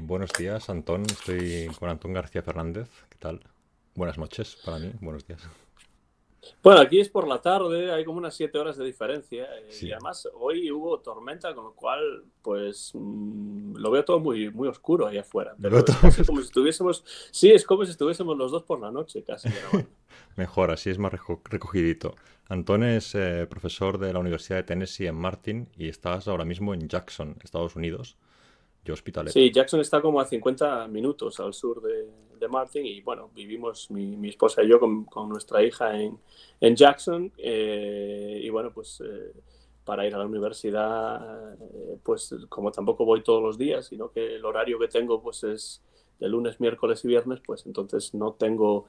Buenos días, Antón. Estoy con Antón García Fernández. ¿Qué tal? Buenas noches para mí. Buenos días. Bueno, aquí es por la tarde, hay como unas siete horas de diferencia. Eh, y además hoy hubo tormenta, con lo cual, pues mm, lo veo todo muy, muy oscuro ahí afuera. Pero es como si estuviésemos, sí, es como si estuviésemos los dos por la noche casi. Mejor, así es más recogidito. Antón es eh, profesor de la Universidad de Tennessee en Martin y estás ahora mismo en Jackson, Estados Unidos. Sí, Jackson está como a 50 minutos al sur de, Martin y bueno, vivimos mi, esposa y yo con, nuestra hija en, Jackson eh, y bueno, pues eh, para ir a la universidad, eh, pues como tampoco voy todos los días, sino que el horario que tengo pues es de lunes, miércoles y viernes, pues entonces no tengo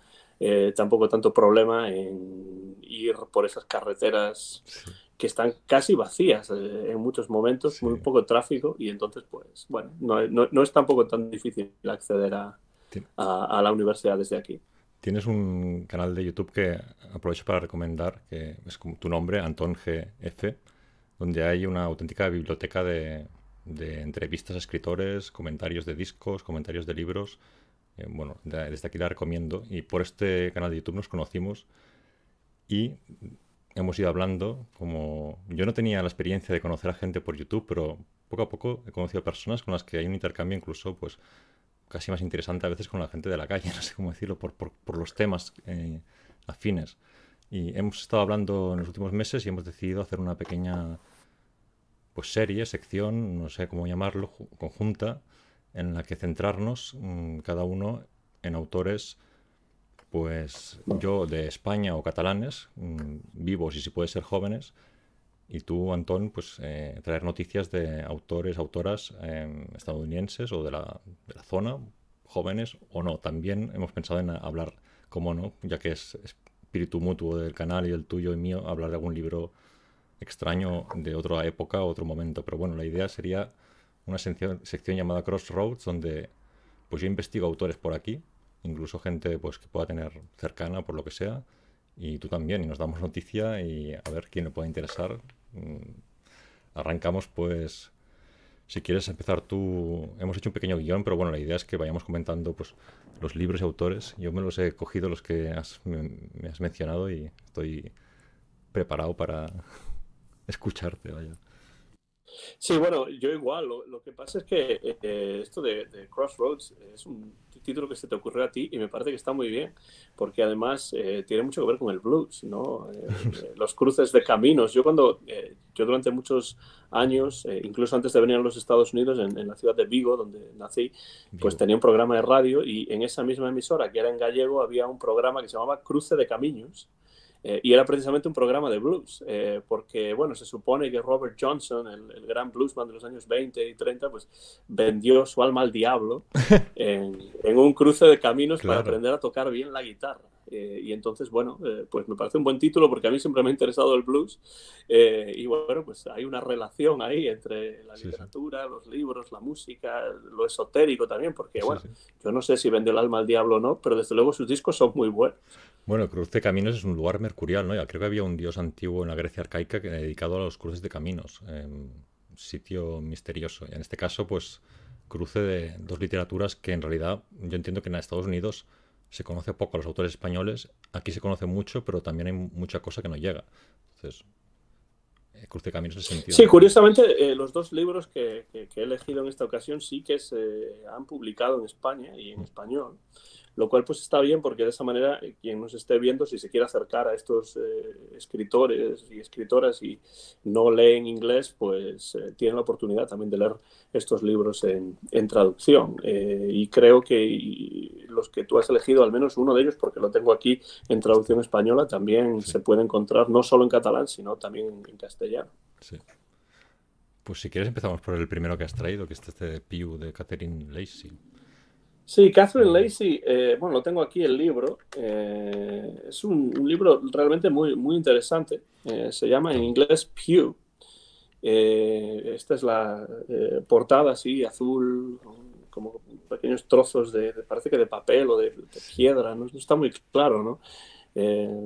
tampoco tanto problema en ir por esas carreteras que están casi vacías eh, en muchos momentos, muy poco tráfico y entonces, pues, bueno, no, es tampoco tan difícil acceder a, la universidad desde aquí. Tienes un canal de YouTube que aprovecho para recomendar, que es como tu nombre, G. GF, donde hay una auténtica biblioteca de, entrevistas a escritores, comentarios de discos, comentarios de libros. Eh, bueno, desde aquí la recomiendo. Y por este canal de YouTube nos conocimos y hemos ido hablando, como yo no tenía la experiencia de conocer a gente por YouTube, pero poco a poco he conocido personas con las que hay un intercambio incluso, pues, casi más interesante a veces con la gente de la calle, no sé cómo decirlo, por, los temas eh, afines. Y hemos estado hablando en los últimos meses y hemos decidido hacer una pequeña pues serie, sección, no sé cómo llamarlo, conjunta, en la que centrarnos mm, cada uno en autores pues yo de España o catalanes, mm, vivos y si puede ser jóvenes, y tú, Antón, pues eh, traer noticias de autores, autoras em, estadounidenses o de la, zona, jóvenes o no. También hemos pensado en hablar, como no, ya que es espíritu mutuo del canal y el tuyo y mío, hablar de algún libro extraño de otra época, otro momento. Pero bueno, la idea sería una sección, sección llamada Crossroads, donde pues yo investigo autores por aquí incluso gente pues, que pueda tener cercana por lo que sea, y tú también, y nos damos noticia y a ver quién le pueda interesar. Mm, arrancamos pues, si quieres empezar tú, hemos hecho un pequeño guión, pero bueno, la idea es que vayamos comentando pues, los libros y autores. Yo me los he cogido, los que me, me has mencionado, y estoy preparado para escucharte, vaya. Sí, bueno, yo igual. Lo, que pasa es que eh, eh, esto de, Crossroads es un título que se te ocurrió a ti y me parece que está muy bien, porque además eh, tiene mucho que ver con el blues, ¿no? los cruces de caminos. Yo cuando, yo durante muchos años, incluso antes de venir a los Estados Unidos, en, la ciudad de Vigo, donde nací, pues tenía un programa de radio y en esa misma emisora, que era en gallego, había un programa que se llamaba Cruce de Caminos eh, y era precisamente un programa de blues, eh, porque bueno, se supone que Robert Johnson, el, gran bluesman de los años 20 y 30, pues vendió su alma al diablo en, un cruce de caminos para aprender a tocar bien la guitarra. Eh, y entonces, bueno, eh, pues me parece un buen título porque a mí siempre me ha interesado el blues. Eh, y bueno, pues hay una relación ahí entre la literatura, los libros, la música, lo esotérico también, porque bueno, yo no sé si vende el alma al diablo o no, pero desde luego sus discos son muy buenos. Bueno, cruce de Caminos es un lugar mercurial, ¿no? Ya creo que había un dios antiguo en la Grecia arcaica que dedicado a los cruces de caminos, un sitio misterioso. Y en este caso, pues cruce de dos literaturas que en realidad yo entiendo que en Estados Unidos se conoce poco a los autores españoles. Aquí se conoce mucho, pero también hay mucha cosa que no llega. Entonces, eh, cruce caminos en sentido. Sí, curiosamente, eh, los dos libros que, que, he elegido en esta ocasión sí que se han publicado en España y en mm. español lo cual pues está bien porque de esa manera eh, quien nos esté viendo, si se quiere acercar a estos eh, escritores y escritoras y no leen inglés, pues eh, tiene la oportunidad también de leer estos libros en, traducción. y creo que los que tú has elegido, al menos uno de ellos, porque lo tengo aquí en traducción española, también se puede encontrar no solo en catalán, sino también en castellano. Sí. Pues si quieres empezamos por el primero que has traído, que es este de Piu de Catherine Lacey. Sí, Catherine mm. Lacey, eh, bueno, lo tengo aquí el libro. Eh, es un, libro realmente muy, muy interesante. Eh, se llama en inglés Pew. esta es la portada así, azul, como pequeños trozos de, parece que de papel o de, piedra, ¿no? está muy claro, ¿no?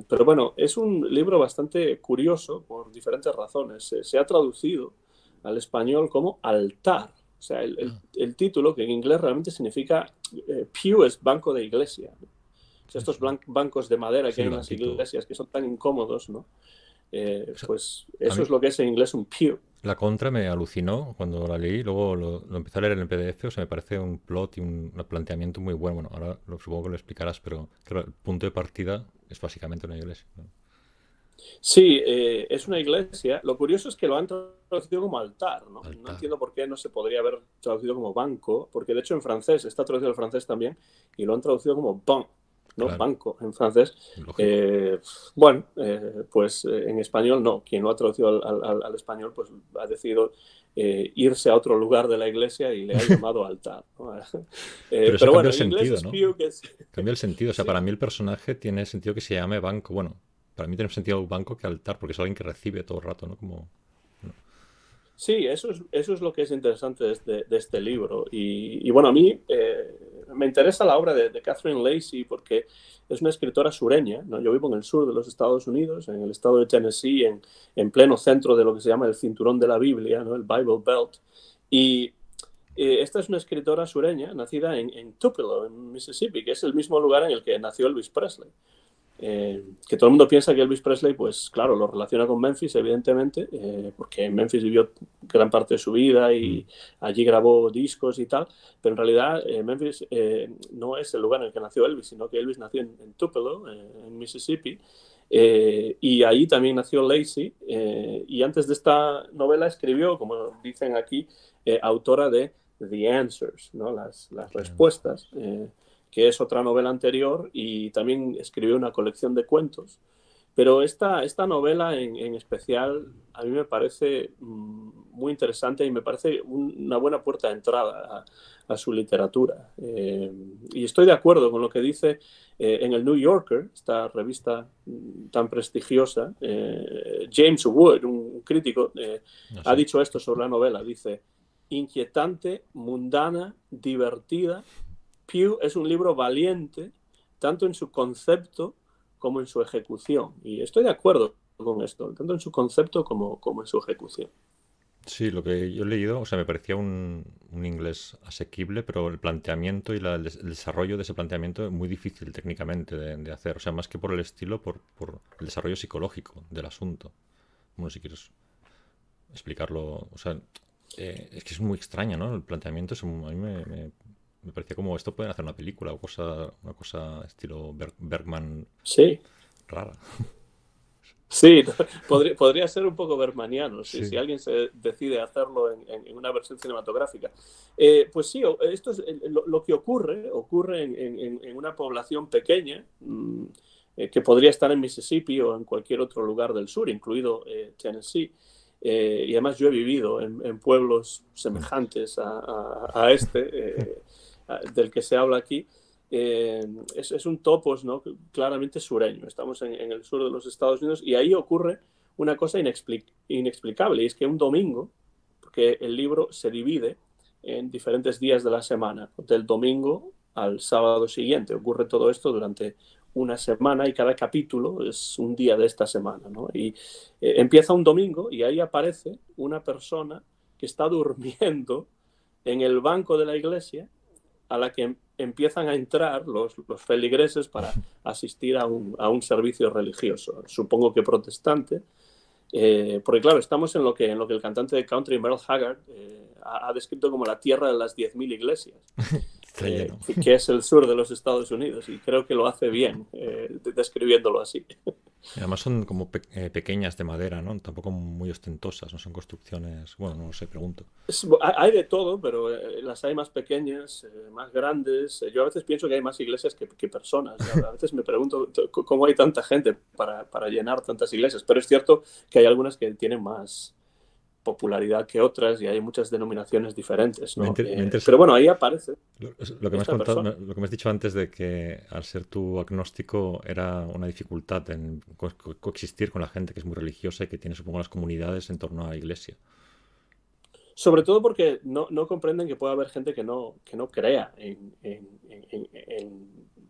pero bueno, es un libro bastante curioso por diferentes razones. se ha traducido al español como altar, o sea, ah. el, título, que en inglés realmente significa eh, pew es banco de iglesia. O sea, estos bancos de madera que hay en las iglesias, que son tan incómodos, ¿no? Eh, pues eso es lo que es en inglés un pew. La contra me alucinó cuando la leí, luego lo, lo empecé a leer en el PDF, o sea, me parece un plot y un, planteamiento muy bueno. Bueno, ahora lo, supongo que lo explicarás, pero el punto de partida es básicamente una iglesia. ¿no? Sí, eh, es una iglesia. Lo curioso es que lo han traducido como altar, ¿no? entiendo por qué no se podría haber traducido como banco, porque de hecho en francés está traducido al francés también y lo han traducido como banc, ¿no? Banco en francés. Eh, bueno, eh, pues en español no. Quien lo ha traducido al, español pues ha decidido irse a otro lugar de la iglesia y le ha llamado altar. pero, pero el sentido, ¿no? Cambia el sentido. O sea, para mí el personaje tiene sentido que se llame banco. Bueno, para mí tiene sentido el banco que altar, porque es alguien que recibe todo el rato, ¿no? Como, Sí, eso es, eso es lo que es interesante de este, este libro. Y, bueno, a mí eh, me interesa la obra de, Catherine Lacey porque es una escritora sureña. ¿no? Yo vivo en el sur de los Estados Unidos, en el estado de Tennessee, en, pleno centro de lo que se llama el cinturón de la Biblia, el Bible Belt. Y eh, esta es una escritora sureña nacida en, en, Tupelo, en Mississippi, que es el mismo lugar en el que nació Elvis Presley. Eh, que todo el mundo piensa que Elvis Presley, pues claro, lo relaciona con Memphis, evidentemente, eh, porque en Memphis vivió gran parte de su vida y mm. allí grabó discos y tal, pero en realidad eh, Memphis no es el lugar en el que nació Elvis, sino que Elvis nació en, Tupelo, en Mississippi, y ahí también nació Lacey, y antes de esta novela escribió, como dicen aquí, autora de The Answers, ¿no? las, las respuestas que es otra novela anterior, y también escribió una colección de cuentos. Pero esta, esta novela en, especial a mí me parece mm, muy interesante y me parece una buena puerta de entrada a, su literatura. Eh, y estoy de acuerdo con lo que dice eh, en el New Yorker, esta revista mm, tan prestigiosa, eh, James Wood, un crítico, ha dicho esto sobre la novela. Dice, inquietante, mundana, divertida, Pew es un libro valiente, tanto en su concepto como en su ejecución. Y estoy de acuerdo con esto, tanto en su concepto como, como en su ejecución. Sí, lo que yo he leído, o sea, me parecía un, inglés asequible, pero el planteamiento y el, desarrollo de ese planteamiento es muy difícil técnicamente de, hacer. O sea, más que por el estilo, por, el desarrollo psicológico del asunto. Bueno, si quieres explicarlo, o sea, eh, es que es muy extraño, ¿no? El planteamiento es, a mí me, me parecía como esto pueden hacer una película o cosa, una cosa estilo Bergman sí. rara. Sí, podría, ser un poco bermaniano, sí, si alguien se decide hacerlo en, una versión cinematográfica. Eh, pues sí, esto es lo, que ocurre, ocurre en, una población pequeña mm, eh, que podría estar en Mississippi o en cualquier otro lugar del sur, incluido eh, Tennessee. y además yo he vivido en, pueblos mm. semejantes a, a este. Ah, del que se habla aquí, eh, es, un topos ¿no? claramente sureño. Estamos en, el sur de los Estados Unidos y ahí ocurre una cosa inexplicable, y es que un domingo, porque el libro se divide en diferentes días de la semana, del domingo al sábado siguiente, ocurre todo esto durante una semana y cada capítulo es un día de esta semana. ¿no? Y eh, empieza un domingo y ahí aparece una persona que está durmiendo en el banco de la iglesia a la que empiezan a entrar los, feligreses para asistir a un, a un, servicio religioso, supongo que protestante, eh, porque claro, estamos en lo, que, en lo que el cantante de country Merle Haggard eh, ha, ha, descrito como la tierra de las 10.000 iglesias. Eh, que es el sur de los Estados Unidos y creo que lo hace bien eh, describiéndolo así. Además son como eh, pequeñas de madera, ¿no? Tampoco muy ostentosas, no son construcciones, bueno, no sé, pregunto. hay de todo, pero las hay más pequeñas, más grandes. Yo a veces pienso que hay más iglesias que, que personas. A veces me pregunto cómo hay tanta gente para, para llenar tantas iglesias, pero es cierto que hay algunas que tienen más, popularidad que otras y hay muchas denominaciones diferentes. Eh, pero bueno, ahí aparece. Lo, que me has contado, lo, que me has dicho antes de que al ser tu agnóstico era una dificultad en coexistir con la gente que es muy religiosa y que tiene, supongo, las comunidades en torno a la iglesia. Sobre todo porque no, comprenden que pueda haber gente que no, que no crea en,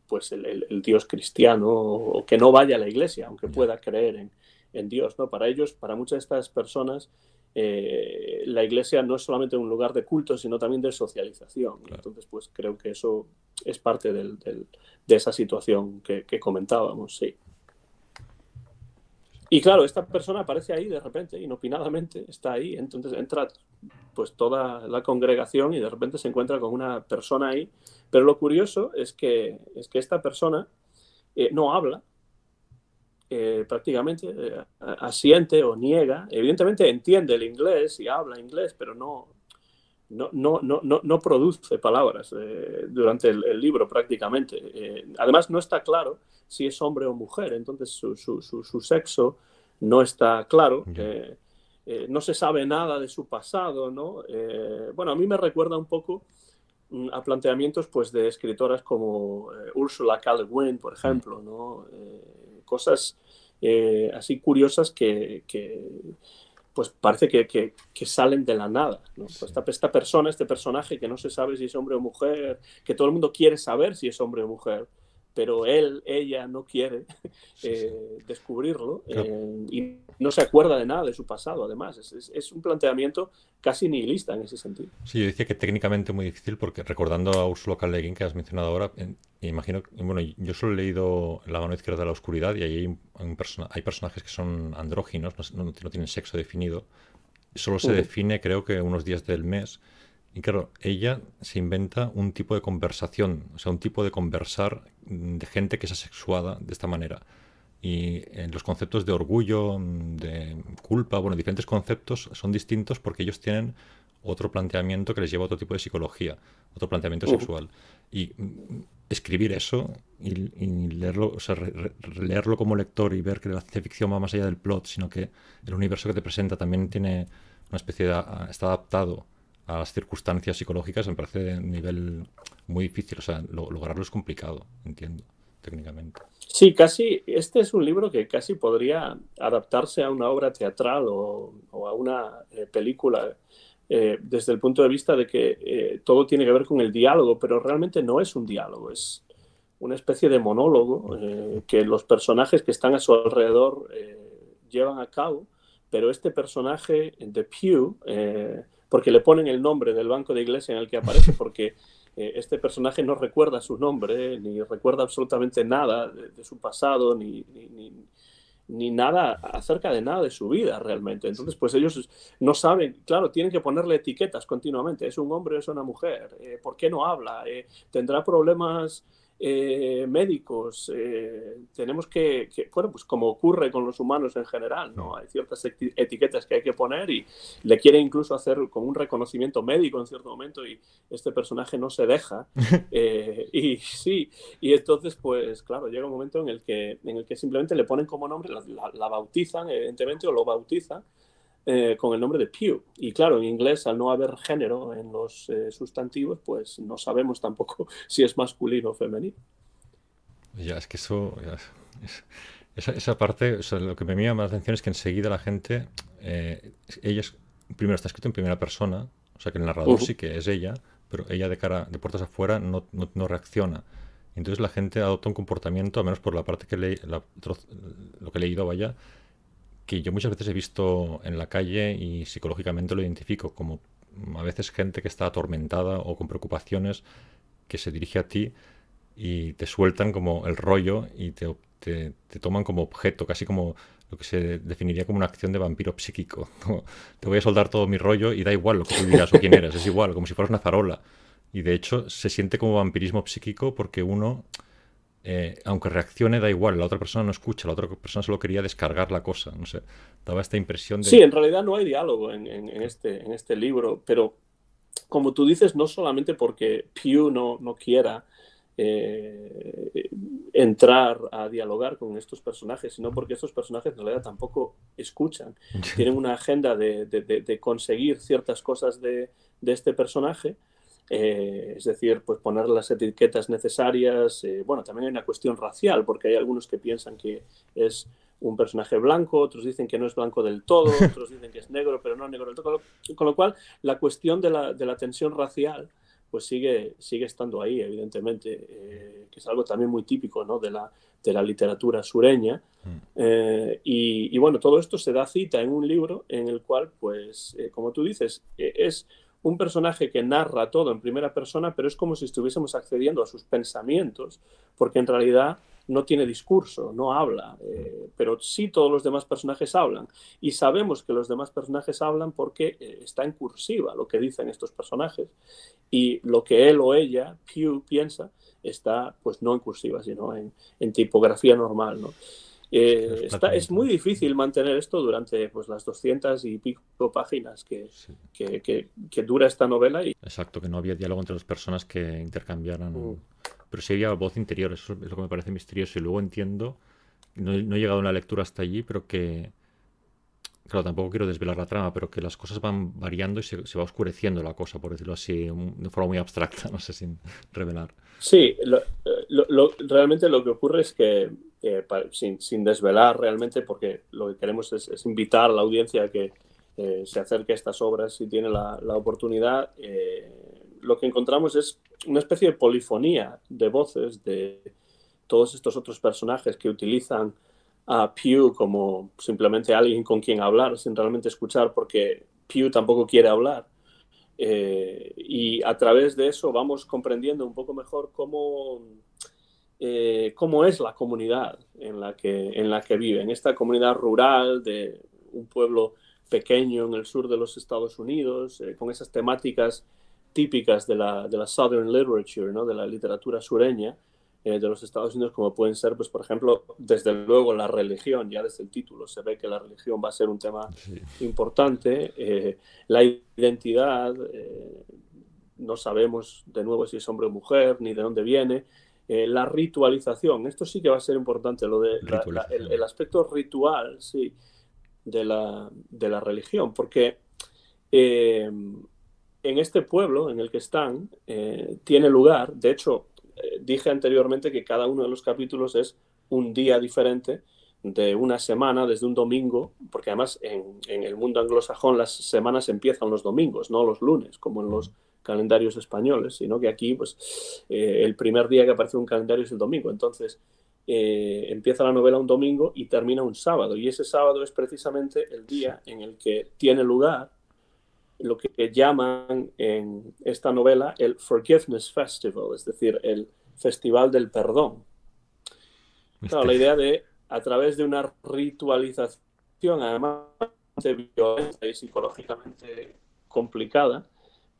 pues el, Dios cristiano o que no vaya a la iglesia, aunque pueda creer en, Dios. ¿no? Para ellos, para muchas de estas personas, eh, la iglesia no es solamente un lugar de culto, sino también de socialización. Entonces, pues creo que eso es parte de esa situación que, comentábamos, sí. Y claro, esta persona aparece ahí de repente, inopinadamente, está ahí, entonces entra pues toda la congregación y de repente se encuentra con una persona ahí. Pero lo curioso es que, es que esta persona eh, no habla, eh, prácticamente eh, asiente o niega. Evidentemente entiende el inglés y habla inglés, pero no, no, no, no, no produce palabras eh, durante el, libro prácticamente. además, no está claro si es hombre o mujer, entonces su, su, su, su sexo no está claro. no se sabe nada de su pasado, ¿no? bueno, a mí me recuerda un poco mm, a planteamientos pues, de escritoras como Ursula K. por ejemplo, ¿no? cosas eh, así curiosas que, pues parece que, salen de la nada. Pues esta, persona, este personaje que no se sabe si es hombre o mujer, que todo el mundo quiere saber si es hombre o mujer, pero él, ella no quiere eh, descubrirlo eh, y no se acuerda de nada de su pasado, además. Es, un planteamiento casi nihilista en ese sentido. Sí, yo decía que técnicamente muy difícil porque recordando a Ursula K. Le Guin que has mencionado ahora, imagino, bueno, yo solo he leído La mano izquierda de la oscuridad y ahí hay, hay personajes que son andróginos, no, tienen sexo definido, solo se define creo que unos días del mes. Y claro, ella se inventa un tipo de conversación, o sea, un tipo de conversar de gente que es asexuada de esta manera. Y eh, los conceptos de orgullo, de culpa, bueno, diferentes conceptos son distintos porque ellos tienen otro planteamiento que les lleva a otro tipo de psicología, otro planteamiento sexual. Y mm, escribir eso y, leerlo, leerlo como lector y ver que la ficción va más allá del plot, sino que el universo que te presenta también tiene una especie de... Ah, está adaptado a las circunstancias psicológicas me parece de nivel muy difícil. O sea, lograrlo es complicado, entiendo, técnicamente. Sí, casi, este es un libro que casi podría adaptarse a una obra teatral o, a una eh, película. Eh, desde el punto de vista de que eh, todo tiene que ver con el diálogo, pero realmente no es un diálogo, es una especie de monólogo que los personajes que están a su alrededor llevan a cabo, pero este personaje de Pew, porque le ponen el nombre del banco de iglesia en el que aparece, porque eh, este personaje no recuerda su nombre, ni recuerda absolutamente nada de, su pasado, ni, ni, ni nada acerca de nada de su vida realmente. Entonces, pues ellos no saben, claro, tienen que ponerle etiquetas continuamente. ¿Es un hombre, es una mujer? Eh, ¿Por qué no habla? Eh, ¿Tendrá problemas eh, médicos, eh, tenemos que, bueno, pues como ocurre con los humanos en general, ¿no? Hay ciertas etiquetas que hay que poner y le quiere incluso hacer como un reconocimiento médico en cierto momento y este personaje no se deja. Eh, y sí, y entonces, pues claro, llega un momento en el que, en el que simplemente le ponen como nombre, la, la bautizan, evidentemente, o lo bautizan eh, con el nombre de Pew. Y claro, en inglés, al no haber género en los eh, sustantivos, pues no sabemos tampoco si es masculino o femenino. Ya, es que eso... esa, esa, parte, o sea, lo que me más la atención es que enseguida la gente, eh, ella es... primero está escrito en primera persona, o sea que el narrador sí que es ella, pero ella de cara, de puertas afuera, no, no, reacciona. Entonces la gente adopta un comportamiento, al menos por la parte que le, lo que he leído, vaya, que yo muchas veces he visto en la calle y psicológicamente lo identifico como a veces gente que está atormentada o con preocupaciones que se dirige a ti y te sueltan como el rollo y te, toman como objeto, casi como lo que se definiría como una acción de vampiro psíquico. te voy a soldar todo mi rollo y da igual lo que tú digas o quién eres, es igual, como si fueras una zarola. Y de hecho se siente como vampirismo psíquico porque uno eh, aunque reaccione, da igual, la otra persona no escucha, la otra persona solo quería descargar la cosa, no sé, daba esta impresión de... Sí, en realidad no hay diálogo en, este, este, libro, pero como tú dices, no solamente porque Pew no, quiera eh, entrar a dialogar con estos personajes, sino porque estos personajes en realidad tampoco escuchan, tienen una agenda de conseguir ciertas cosas de, este personaje, eh, es decir, pues poner las etiquetas necesarias. Eh, bueno, también hay una cuestión racial, porque hay algunos que piensan que es un personaje blanco, otros dicen que no es blanco del todo, otros dicen que es negro, pero no negro del todo. Con lo cual, la cuestión de la, tensión racial pues sigue, sigue estando ahí, evidentemente, eh, que es algo también muy típico de, la, de la literatura sureña. Mm. y, bueno, todo esto se da cita en un libro en el cual, pues, como tú dices, es un personaje que narra todo en primera persona, pero es como si estuviésemos accediendo a sus pensamientos, porque en realidad no tiene discurso, no habla, eh, pero sí todos los demás personajes hablan. Y sabemos que los demás personajes hablan porque eh, está en cursiva lo que dicen estos personajes y lo que él o ella, Pew, piensa, está pues no en cursiva, sino en, en tipografía normal. ¿no? Eh, está, es muy difícil mantener esto durante pues, las 200 y pico páginas que, que, dura esta novela. Y... Exacto, que no había diálogo entre las personas que intercambiaran. Mm. Pero sí había voz interior, eso es lo que me parece misterioso. Y luego entiendo, no, he llegado a una lectura hasta allí, pero que. Claro, tampoco quiero desvelar la trama, pero que las cosas van variando y se, va oscureciendo la cosa, por decirlo así, de forma muy abstracta, no sé, sin revelar. Sí, eh, realmente lo que ocurre es que eh, sin, sin, desvelar realmente, porque lo que queremos es, invitar a la audiencia a que eh, se acerque a estas obras si tiene la, la oportunidad. Eh, lo que encontramos es una especie de polifonía de voces de todos estos otros personajes que utilizan a Pew como simplemente alguien con quien hablar sin realmente escuchar, porque Pew tampoco quiere hablar. y a través de eso vamos comprendiendo un poco mejor cómo eh, cómo es la comunidad en la, que, en la que en esta comunidad rural de un pueblo pequeño en el sur de los Estados Unidos, eh, con esas temáticas típicas de la, de la Southern Literature, ¿no? de la literatura sureña eh, de los Estados Unidos, como pueden ser, pues, por ejemplo, desde luego la religión, ya desde el título se ve que la religión va a ser un tema importante, la identidad, no sabemos de nuevo si es hombre o mujer, ni de dónde viene, eh, la ritualización, esto sí que va a ser importante, lo de el, aspecto ritual, sí, de la, religión, porque eh, en este pueblo en el que están eh, tiene lugar, de hecho, dije anteriormente que cada uno de los capítulos es un día diferente de una semana, desde un domingo, porque además en el mundo anglosajón las semanas empiezan los domingos, no los lunes, como en los calendarios españoles, sino que aquí, pues, eh, el primer día que aparece un calendario es el domingo. Entonces, eh, empieza la novela un domingo y termina un sábado. Y ese sábado es precisamente el día en el que tiene lugar lo que llaman en esta novela el Forgiveness Festival, es decir, el Festival del Perdón. la idea de, a través de una ritualización, además violenta y psicológicamente complicada,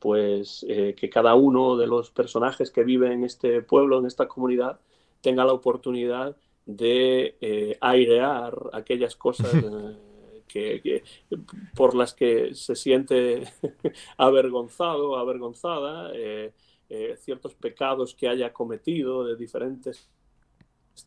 pues eh, que cada uno de los personajes que vive en este pueblo, en esta comunidad, tenga la oportunidad de eh, airear aquellas cosas eh, por las que se siente avergonzado, avergonzada, ciertos pecados que haya cometido de diferentes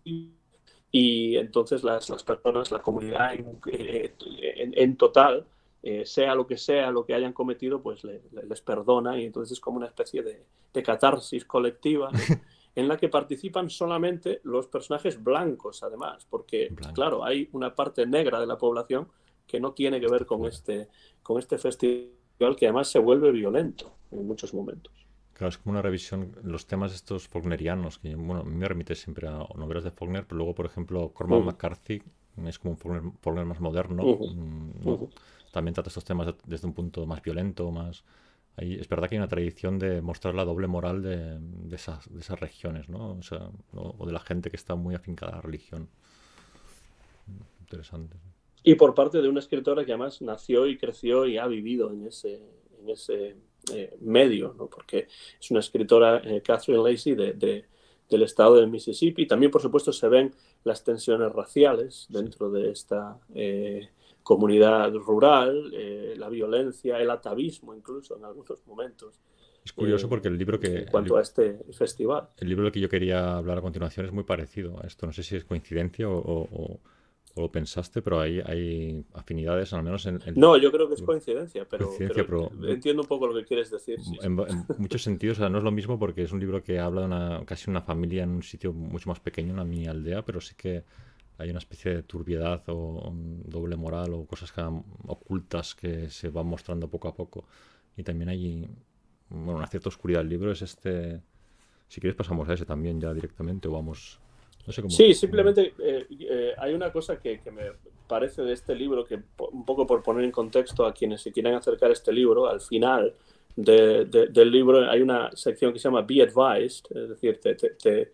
y entonces las, personas, la comunidad en total, eh, sea lo que sea lo que hayan cometido, pues les perdona y entonces es como una especie de, de catarsis colectiva en la que participan solamente los personajes blancos, además, porque, claro, hay una parte negra de la población que no tiene que ver con este, con este festival que además se vuelve violento en muchos momentos. Claro, es como una revisión, los temas estos faulknerianos, que bueno, me remite siempre a novelas de Faulkner, pero luego, por ejemplo, Cormac McCarthy es como un Faulkner, más moderno, también trata estos temas desde un punto más violento, más... Hay, es verdad que hay una tradición de mostrar la doble moral de, de, esas, de esas, regiones, ¿no? O, de la gente que está muy afincada a la religión. Interesante. Y por parte de una escritora que además nació y creció y ha vivido en ese, en ese eh, medio, ¿no? Porque es una escritora, eh, Catherine Lacey, de, del estado de Mississippi. También, por supuesto, se ven las tensiones raciales dentro de esta eh, comunidad rural, eh, la violencia, el atavismo incluso en algunos momentos. Es curioso eh, porque el libro que... En cuanto a este festival. El libro que yo quería hablar a continuación es muy parecido a esto. No sé si es coincidencia o, lo pensaste, pero hay, hay afinidades, al menos en... no, yo creo que es coincidencia, pero, entiendo un poco lo que quieres decir. En, muchos sentidos, o sea, no es lo mismo porque es un libro que habla de una, casi una familia en un sitio mucho más pequeño, una mini aldea, pero sí que hay una especie de turbiedad o doble moral o cosas que, ocultas que se van mostrando poco a poco. Y también hay una cierta oscuridad. El libro es este... Si quieres pasamos a ese también ya directamente o vamos... Sí, simplemente eh, eh, hay una cosa que, me parece de este libro, que un poco por poner en contexto a quienes se quieran acercar a este libro, al final del libro hay una sección que se llama Be Advised, es decir, te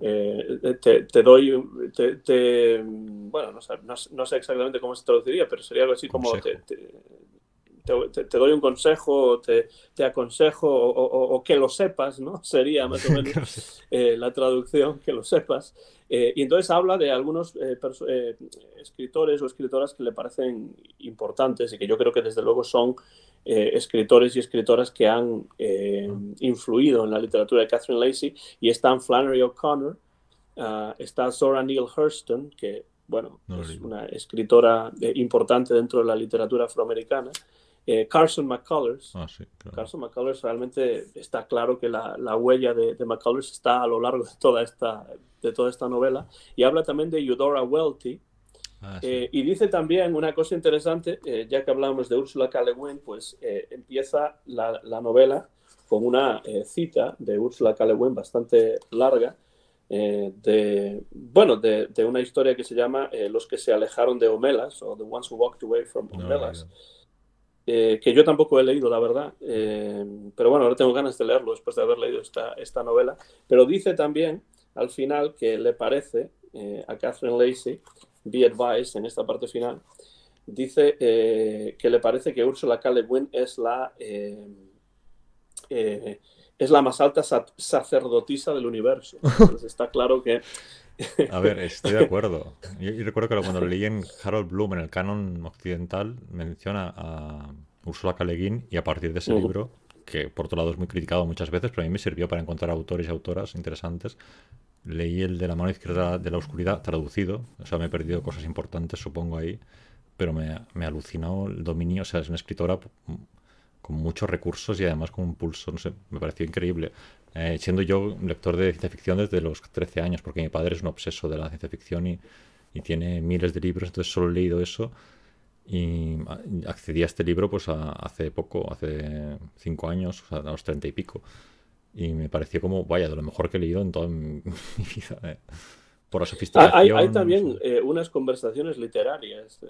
eh, te, doy, te, bueno, no sé, no, sé exactamente cómo se traduciría, pero sería algo así como te, doy un consejo, te, aconsejo o, que lo sepas, ¿no? Sería más o menos eh, la traducción, que lo sepas. Eh, y entonces habla de algunos escritores o escritoras que le parecen importantes y que yo creo que desde luego son eh, escritores y escritoras que han eh, influido en la literatura de Catherine Lacey y están Flannery O'Connor, ah, está Zora Neale Hurston, que bueno, es una escritora eh, importante dentro de la literatura afroamericana. Carson McCullers. Ah, Carson McCullers realmente está claro que la, huella de, de, McCullers está a lo largo de toda esta, de toda esta novela. Y habla también de Eudora Welty, Ah, eh, y dice también una cosa interesante, eh, ya que hablamos de Ursula K. Le Guin, pues eh, empieza la, novela con una cita de Ursula K. Le Guin bastante larga, de, bueno, de, una historia que se llama Los que se alejaron de Omelas, o The Ones Who Walked Away from Omelas, que yo tampoco he leído, la verdad, pero bueno, ahora tengo ganas de leerlo después de haber leído esta, esta novela, pero dice también al final que le parece a Catherine Lacey Be Advice en esta parte final, dice eh, que le parece que Ursula K. Le Guin es la, eh, eh, es la más alta sacerdotisa del universo. Entonces está claro que... A ver, estoy de acuerdo. Y recuerdo que cuando leí en Harold Bloom, en el canon occidental, menciona a Ursula K. Le Guin y a partir de ese libro que por otro lado es muy criticado muchas veces, pero a mí me sirvió para encontrar autores y autoras interesantes Leí el de la mano izquierda de la oscuridad traducido, o sea, me he perdido cosas importantes, supongo, ahí, pero me, me alucinó el dominio, o sea, es una escritora con muchos recursos y además con un pulso, no sé, me pareció increíble. Eh, siendo yo lector de ciencia ficción desde los 13 años, porque mi padre es un obseso de la ciencia ficción y, tiene miles de libros, entonces solo he leído eso y ah, accedí a este libro pues hace poco, hace cinco años, o sea, a los treinta y pico. Y me pareció como, vaya, de lo mejor que he leído en toda eh. Por la sofisticación. Hay, también eh, unas conversaciones literarias eh,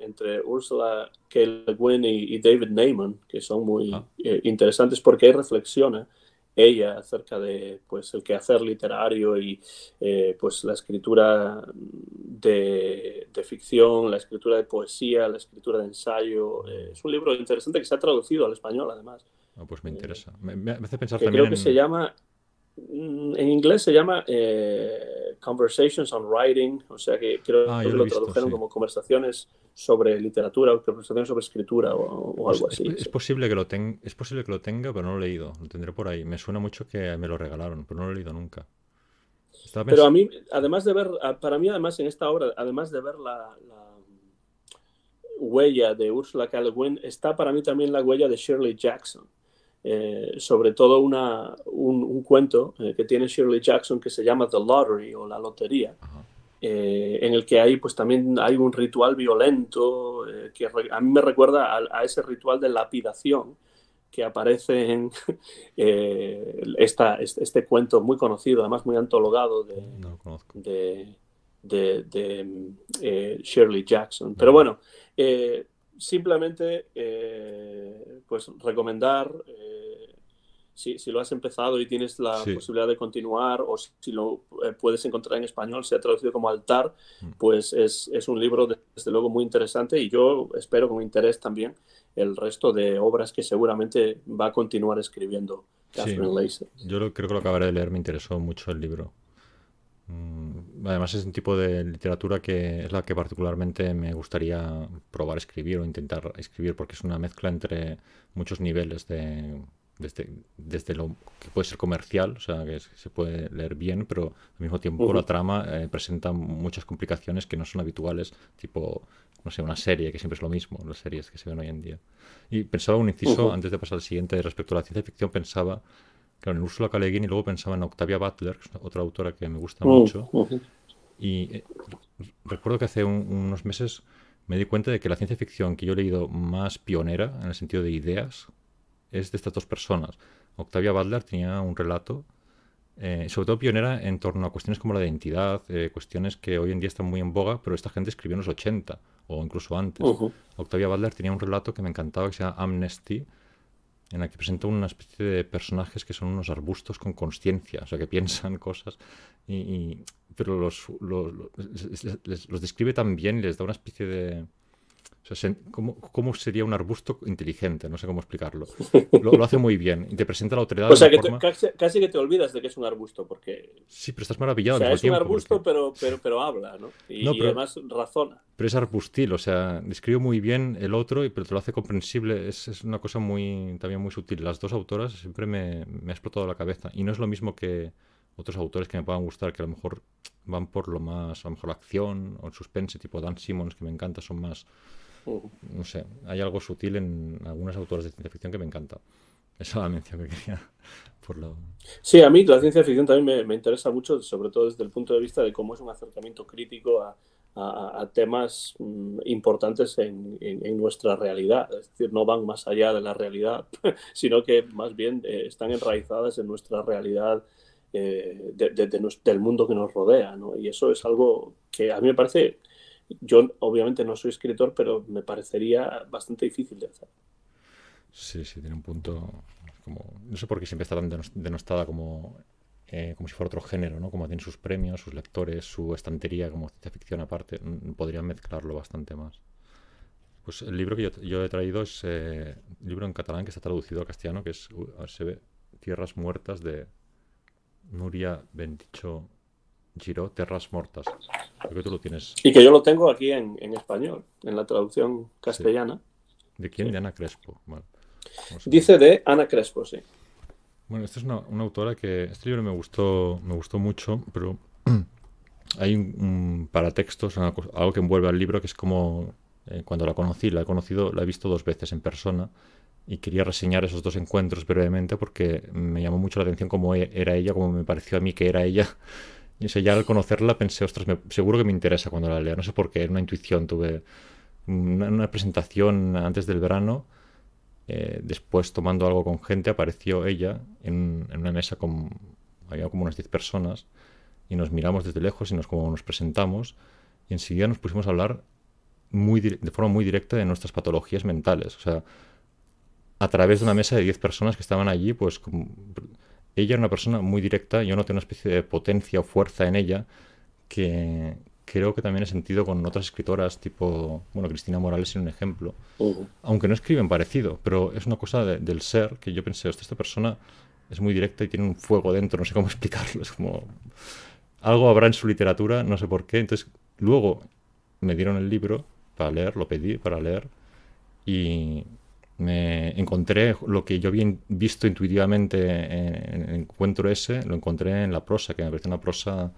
entre Ursula K. Le Guin y, David Neyman que son muy ah. interesantes porque ahí reflexiona ella acerca de pues el quehacer literario y pues la escritura de, ficción, la escritura de poesía, la escritura de ensayo. es un libro interesante que se ha traducido al español además. Ah, pues me mm. interesa. Me, hace pensar que también. Creo que se llama. Mm, en inglés se llama eh, Conversations on Writing, o sea que creo ah, que lo, tradujeron como conversaciones sobre literatura o conversaciones sobre escritura o, pues algo así. Es, posible que lo es posible que lo tenga, pero no lo he leído. Lo tendré por ahí. Me suena mucho que me lo regalaron, pero no lo he leído nunca. pero a mí, además de ver, para mí además en esta obra, además de ver la, la huella de Ursula K. Le Guin, está para mí también la huella de Shirley Jackson. Eh, sobre todo una, un, cuento eh, que tiene Shirley Jackson que se llama The Lottery o La Lotería, eh, en el que hay pues también hay un ritual violento que a mí me recuerda a, ese ritual de lapidación que aparece en esta, este, cuento muy conocido, además muy antologado de, Shirley Jackson. Pero bueno, simplemente eh, pues recomendar, eh, si, lo has empezado y tienes la posibilidad de continuar o si, lo eh, puedes encontrar en español, se ha traducido como altar, mm. pues es, es un libro desde luego muy interesante y yo espero con interés también el resto de obras que seguramente va a continuar escribiendo Catherine Yo creo que lo acabaré de leer, me interesó mucho el libro. Mm además es un tipo de literatura que es la que particularmente me gustaría probar escribir o intentar escribir, porque es una mezcla entre muchos niveles de, desde, este, este lo que puede ser comercial, o sea, que se puede leer bien, pero al mismo tiempo la trama eh, presenta muchas complicaciones que no son habituales, tipo, no sé, una serie, que siempre es lo mismo, las series que se ven hoy en día. Y pensaba un inciso, antes de pasar al siguiente, respecto a la ciencia ficción, pensaba Claro, en Úrsula Guin y luego pensaba en Octavia Butler, otra autora que me gusta mm, mucho. Mm. Y eh, recuerdo que hace unos meses me di cuenta de que la ciencia ficción que yo he leído más pionera, en el sentido de ideas, es de estas dos personas. Octavia Butler tenía un relato, eh, sobre todo pionera en torno a cuestiones como la identidad, eh, cuestiones que hoy en día están muy en boga, pero esta gente escribió en los 80 o incluso antes. Octavia Butler tenía un relato que me encantaba que se llama Amnesty, en la que presenta una especie de personajes que son unos arbustos con conciencia, o sea, que piensan cosas, y, pero los, los, describe tan bien, les da una especie de ¿cómo, sería un arbusto inteligente? No sé cómo explicarlo. Lo, hace muy bien y te presenta la autoridad. de casi, que te olvidas de que es un arbusto, porque. Sí, pero estás maravillado. es un arbusto, pero, pero, habla, ¿no? Y, además razona. Pero es arbustil, o sea, describe muy bien el otro, pero te lo hace comprensible. Es, una cosa muy también muy sutil. Las dos autoras siempre me, me ha explotado la cabeza. Y no es lo mismo que otros autores que me puedan gustar, que a lo mejor van por lo más, a lo mejor la acción o el suspense, tipo Dan Simmons, que me encanta, son más no sé, hay algo sutil en algunas autoras de ciencia ficción que me encanta. Esa es la mención que quería. Por lo... Sí, a mí la ciencia ficción también me, me, interesa mucho, sobre todo desde el punto de vista de cómo es un acercamiento crítico a, a, temas mm, importantes en, en, nuestra realidad. Es decir, no van más allá de la realidad, sino que más bien eh, están enraizadas en nuestra realidad eh, del mundo que nos rodea. ¿no? Y eso es algo que a mí me parece yo obviamente no soy escritor, pero me parecería bastante difícil de hacer. Sí, sí, tiene un punto como... No sé por qué siempre está tan denostada como, eh, como si fuera otro género, ¿no? Como tiene sus premios, sus lectores, su estantería como ciencia ficción aparte. Mm, podría mezclarlo bastante más. Pues el libro que yo, he traído es un eh, libro en catalán que está traducido al castellano, que es se ve, Tierras Muertas de Nuria Benticho Giro, Terras Mortas. que tú lo tienes. Y que yo lo tengo aquí en, español, en la traducción castellana. ¿De quién? De Ana Crespo. Dice de Ana Crespo, sí. Bueno, esta es una, autora que. Este libro me gustó, me gustó mucho, pero hay un, paratexto, algo que envuelve al libro, que es como eh, cuando la conocí, la he conocido, la he visto dos veces en persona y quería reseñar esos dos encuentros brevemente porque me llamó mucho la atención cómo e, era ella, cómo me pareció a mí que era ella Y ya al conocerla pensé, ostras, seguro que me interesa cuando la lea. No sé por qué, era una intuición. Tuve una, presentación antes del verano. Eh, después, tomando algo con gente, apareció ella en, una mesa con. Había como unas 10 personas. Y nos miramos desde lejos y nos, como nos presentamos. Y enseguida nos pusimos a hablar muy, de forma muy directa de nuestras patologías mentales. O sea, a través de una mesa de 10 personas que estaban allí, pues ella es una persona muy directa, yo tengo una especie de potencia o fuerza en ella que creo que también he sentido con otras escritoras, tipo, bueno, Cristina Morales es un ejemplo, aunque no escriben parecido, pero es una cosa del ser que yo pensé, esta persona es muy directa y tiene un fuego dentro, no sé cómo explicarlo, es como algo habrá en su literatura, no sé por qué, entonces luego me dieron el libro para leer, lo pedí para leer y me encontré lo que yo había visto intuitivamente en, el encuentro ese, lo encontré en la prosa, que me parece una prosa,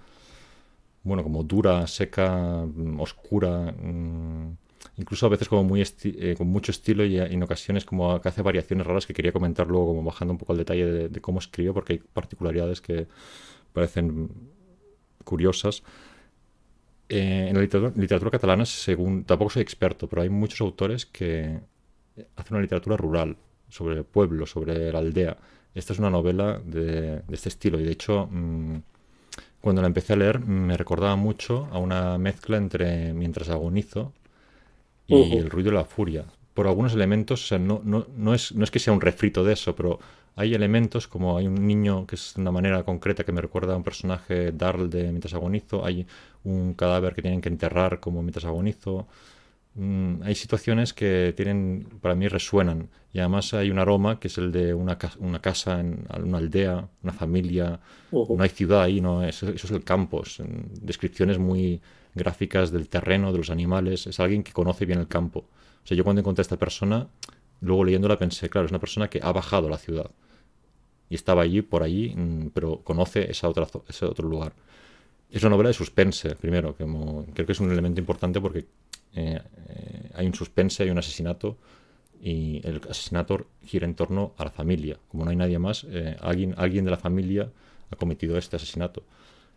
bueno, como dura, seca, mm, oscura, mm, incluso a veces como muy eh, con mucho estilo y, en ocasiones como que hace variaciones raras que quería comentar luego, como bajando un poco al detalle de, cómo escribió porque hay particularidades que parecen curiosas. Eh, en la literatura, literatura catalana, según tampoco soy experto, pero hay muchos autores que hace una literatura rural, sobre el pueblo, sobre la aldea. Esta es una novela de, este estilo y de hecho mm, cuando la empecé a leer me recordaba mucho a una mezcla entre Mientras agonizo y El ruido de la furia. Por algunos elementos, no, no, es, no es que sea un refrito de eso, pero hay elementos como hay un niño que es de una manera concreta que me recuerda a un personaje Darl de Mientras agonizo, hay un cadáver que tienen que enterrar como Mientras agonizo. Mm, hay situaciones que tienen, para mí resuenan. Y además hay un aroma que es el de una, una casa, en una aldea, una familia. No hay ciudad ahí, no, eso, es el campo. Mm, descripciones muy gráficas del terreno, de los animales. Es alguien que conoce bien el campo. O sea, yo cuando encontré a esta persona, luego leyéndola pensé, claro, es una persona que ha bajado la ciudad. Y estaba allí, por allí, mm, pero conoce esa otra, ese otro lugar. Es una novela de suspense, primero, que creo que es un elemento importante porque eh, eh, hay un suspense, hay un asesinato y el asesinato gira en torno a la familia. Como no hay nadie más, eh, alguien, alguien de la familia ha cometido este asesinato.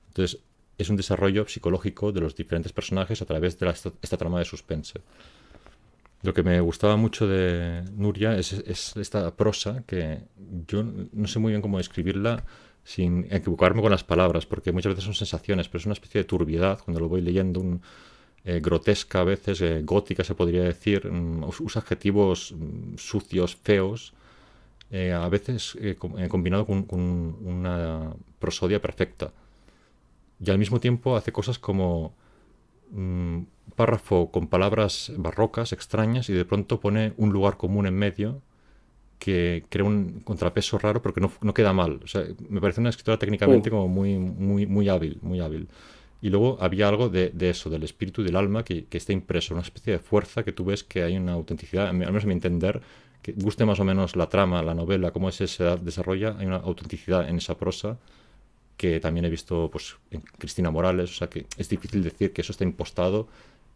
Entonces, es un desarrollo psicológico de los diferentes personajes a través de esta, trama de suspense. Lo que me gustaba mucho de Nuria es, esta prosa que yo no sé muy bien cómo describirla sin equivocarme con las palabras, porque muchas veces son sensaciones, pero es una especie de turbiedad cuando lo voy leyendo, un, eh, grotesca a veces, eh, gótica se podría decir, mm, usa adjetivos mm, sucios, feos, eh, a veces combinado con, una prosodia perfecta. Y al mismo tiempo hace cosas como un mm, párrafo con palabras barrocas, extrañas, y de pronto pone un lugar común en medio que crea un contrapeso raro, porque no, no queda mal. me parece una escritora técnicamente como muy, muy, muy hábil, muy hábil. Y luego había algo de, de eso, del espíritu del alma que, que, está impreso, una especie de fuerza que tú ves que hay una autenticidad, al menos a mi entender, que guste más o menos la trama, la novela, cómo ese se desarrolla, hay una autenticidad en esa prosa que también he visto pues, en Cristina Morales, o sea que es difícil decir que eso está impostado,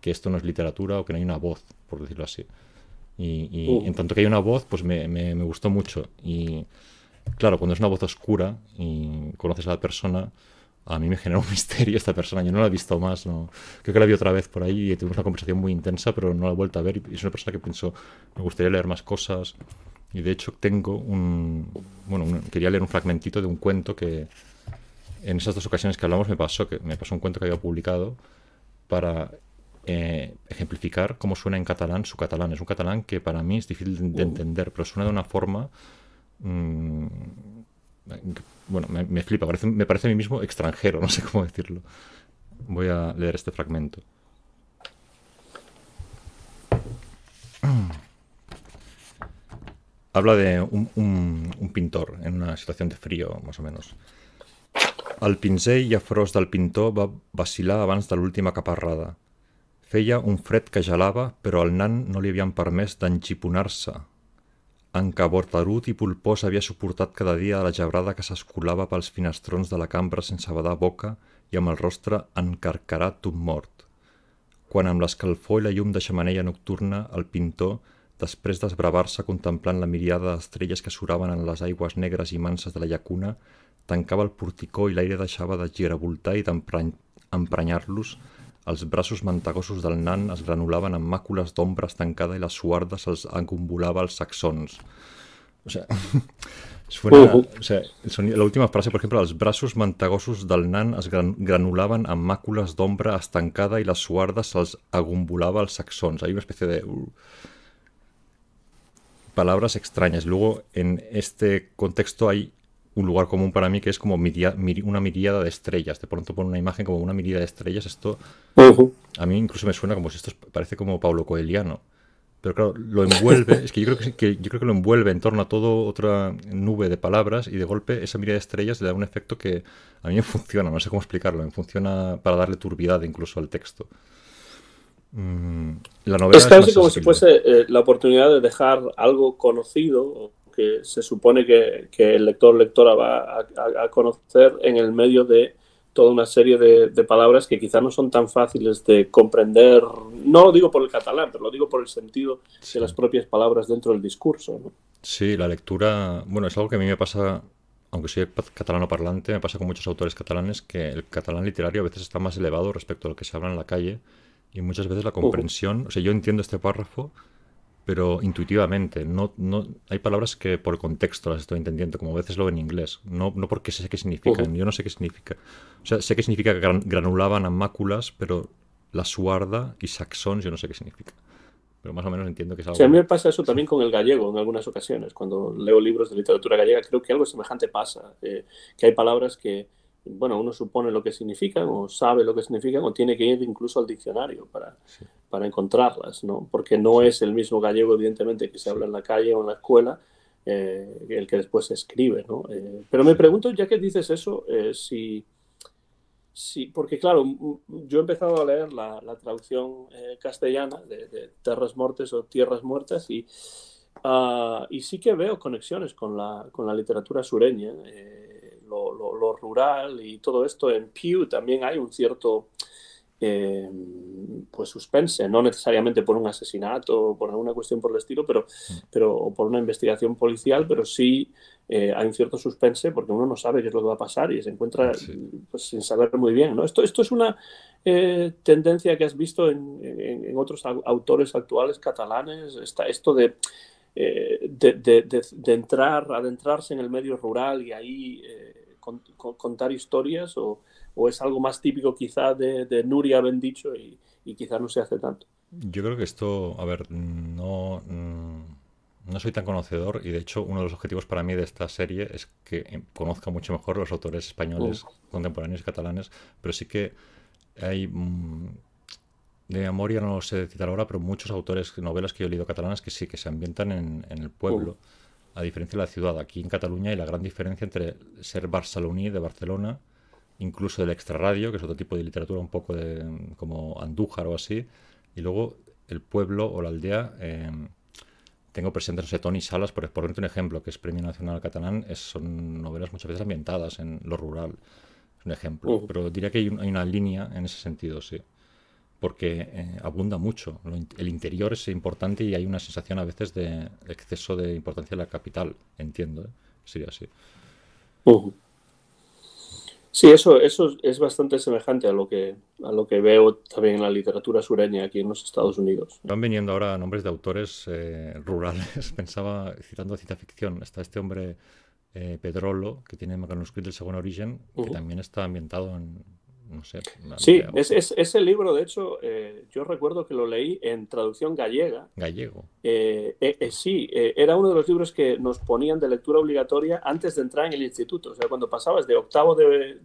que esto no es literatura o que no hay una voz, por decirlo así. Y, uh. en tanto que hay una voz, pues me, me gustó mucho. Y claro, cuando es una voz oscura y conoces a la persona, a mí me generó un misterio esta persona. Yo no la he visto más, no. Creo que la vi otra vez por ahí y tuvimos una conversación muy intensa, pero no la he vuelto a ver. Y es una persona que pensó, me gustaría leer más cosas. Y de hecho tengo un... Bueno, quería leer un fragmentito de un cuento que en esas dos ocasiones que hablamos me pasó, que me pasó un cuento que había publicado para eh, ejemplificar cómo suena en catalán su catalán. Es un catalán que para mí es difícil de, uh. entender, pero suena de una forma... Mm, bueno, me, flipa, me parece a mí mismo extranjero, no sé cómo decirlo. Voy a leer este fragmento. Habla de un, pintor en una situación de frío, más o menos. El pinzell i Frost del pintor va vacilar abans de l'última caparrada. Feia un fred que gelava, pero al nan no li havien permès d'enxiponar-se, en què Bortarut i Pulpós havia suportat cada dia la gebrada que s'escolava pels finestrons de la cambra sense badar boca i amb el rostre encarcarat d'un mort, quan amb l'escalfor i la llum de xamanella nocturna el pintor, després d'esbravar-se contemplant la miriada d'estrelles que suraven en les aigües negres i manses de la llacuna, tancava el porticó i l'aire deixava de giravoltar i d'emprenyar-los emprany Els braços mantegosos del nan es granulaven amb màcules d'ombra estancada y las suardas els acumulava els saxons. O sea, suena, la última frase, por ejemplo, els braços mantegosos del nan es gran, granulaven amb d'ombra estancada i las suardas se'ls agumbulava els saxons. Hay una especie de... Uh, palabras extrañas. Luego, en este contexto hay un lugar común para mí que es como una miríada de estrellas. De pronto pone una imagen como una miríada de estrellas. Esto a mí incluso me suena como si esto parece como Pablo Coeliano. Pero claro, lo envuelve, es que yo creo que, yo creo que lo envuelve en torno a toda otra nube de palabras y de golpe esa mirada de estrellas le da un efecto que a mí me funciona, no sé cómo explicarlo, me funciona para darle turbidad incluso al texto. Mm, la novela es como si fuese eh, la oportunidad de dejar algo conocido que se supone que, el lector lectora va a, conocer en el medio de toda una serie de, palabras que quizá no son tan fáciles de comprender, no lo digo por el catalán, pero lo digo por el sentido de las propias palabras dentro del discurso. Sí, la lectura, bueno, es algo que a mí me pasa aunque soy catalano parlante, me pasa con muchos autores catalanes que el catalán literario a veces está más elevado respecto a lo que se habla en la calle y muchas veces la comprensión, o sea, yo entiendo este párrafo, pero intuitivamente. No, no, hay palabras que por contexto las estoy entendiendo, como a veces lo en inglés. No, no porque sé qué significan, yo no sé qué significa. O sea, sé qué significa granulaban a máculas, pero la suarda y saxón yo no sé qué significa. Pero más o menos entiendo que es algo... Sí, a mí me pasa eso también con el gallego en algunas ocasiones. Cuando leo libros de literatura gallega creo que algo semejante pasa. Eh, que hay palabras que bueno, uno supone lo que significan o sabe lo que significan o tiene que ir incluso al diccionario para, para encontrarlas, ¿no? Porque no es el mismo gallego, evidentemente, que se habla en la calle o en la escuela, eh, el que después escribe, ¿no? Eh, pero me pregunto, ya que dices eso, eh, si, porque claro, yo he empezado a leer la, la traducción castellana de, Terras Mortes o Tierras Muertas y, ah, y sí que veo conexiones con la, con literatura sureña. Eh, lo, rural y todo esto, en Pew también hay un cierto eh, pues suspense, no necesariamente por un asesinato o por alguna cuestión por el estilo, pero, mm. pero o por una investigación policial, pero sí eh, hay un cierto suspense porque uno no sabe qué es lo que va a pasar y se encuentra pues, sin saber muy bien. ¿no? Esto, esto es una eh, tendencia que has visto en, otros autores actuales catalanes, esta, esto de de, de, entrar, adentrarse en el medio rural y ahí contar historias o, o, es algo más típico quizá de, Nuria, lo han dicho, y, y quizá no se hace tanto. Yo creo que esto, a ver, no, no soy tan conocedor y de hecho uno de los objetivos para mí de esta serie es que conozca mucho mejor los autores españoles contemporáneos contemporáneos catalanes, pero sí que hay... Mm, de memoria no lo sé citar ahora, pero muchos autores, novelas que yo he leído catalanas que sí, que se ambientan en, el pueblo a diferencia de la ciudad. Aquí en Cataluña hay la gran diferencia entre ser barceloní de Barcelona, incluso del extrarradio, que es otro tipo de literatura un poco de, como Andújar o así, y luego el pueblo o la aldea. Em, tengo presente no sé, Tony Salas, por ejemplo un ejemplo, que es Premio Nacional Catalán, es, son novelas muchas veces ambientadas en lo rural. Es un ejemplo. Pero diría que hay, una línea en ese sentido, sí porque eh, abunda mucho. el interior es importante y hay una sensación a veces de exceso de importancia de la capital, entiendo. ¿eh? Sería así. Sí, eso, eso es bastante semejante a lo que a lo que veo también en la literatura sureña aquí en los Estados Unidos. Van viniendo ahora nombres de autores eh, rurales. Pensaba, citando ciencia ficción, está este hombre Pedrolo, que tiene manuscrito del segundo origen, que también está ambientado en sé, sí, es, ese libro, de hecho, eh, yo recuerdo que lo leí en traducción gallega. Gallego. Eh, eh, sí, era uno de los libros que nos ponían de lectura obligatoria antes de entrar en el instituto. O sea, cuando pasabas de octavo de,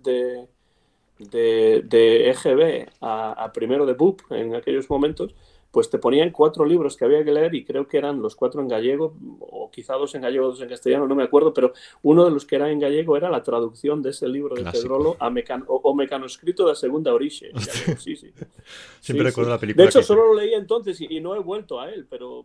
EGB e a, a, primero de BUP en aquellos momentos, pues te ponían cuatro libros que había que leer y creo que eran los cuatro en gallego, o quizá dos en gallego, dos en castellano, no me acuerdo, pero uno de los que era en gallego era la traducción de ese libro de Pedrolo a o, mecanoscrito de segunda origen. Sí, sí. Siempre recuerdo la película. De hecho, solo lo leí entonces y, y no he vuelto a él, pero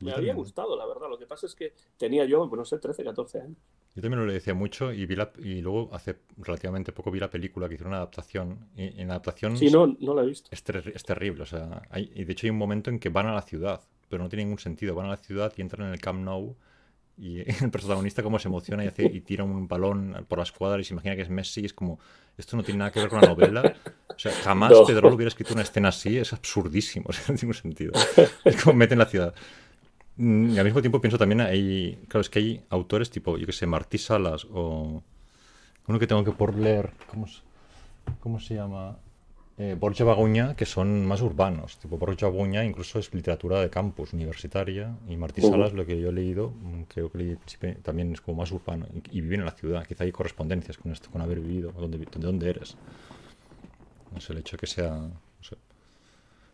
me había gustado, la verdad. Lo que pasa es que tenía yo, pues no sé, 13, 14 años. Yo también lo le decía mucho y, vi y luego hace relativamente poco vi la película que hicieron una adaptación. Y, en la adaptación. Sí, no, no la he visto. Es, terrible. O sea, y de hecho hay un momento en que van a la ciudad, pero no tiene ningún sentido. Van a la ciudad y entran en el Camp Nou y el protagonista como se emociona y, hace, y tira un balón por la escuadra y se imagina que es Messi y es como, esto no tiene nada que ver con la novela. O sea, jamás no. Pedro hubiera escrito una escena así, es absurdísimo, no tiene ningún sentido. Es como meten en la ciudad. Mm, y al mismo tiempo pienso también, hay, claro, es que hay autores tipo, yo que sé, Martí Salas o uno que tengo que por leer, ¿cómo se, llama? Eh, Borja Baguña, que son más urbanos. Tipo Borja Baguña incluso es literatura de campus universitaria y Martí Salas, lo que yo he leído, mm, creo que también es como más urbano y, vive en la ciudad. Quizá hay correspondencias con esto, con haber vivido, donde, dónde eres. No sé, el hecho que sea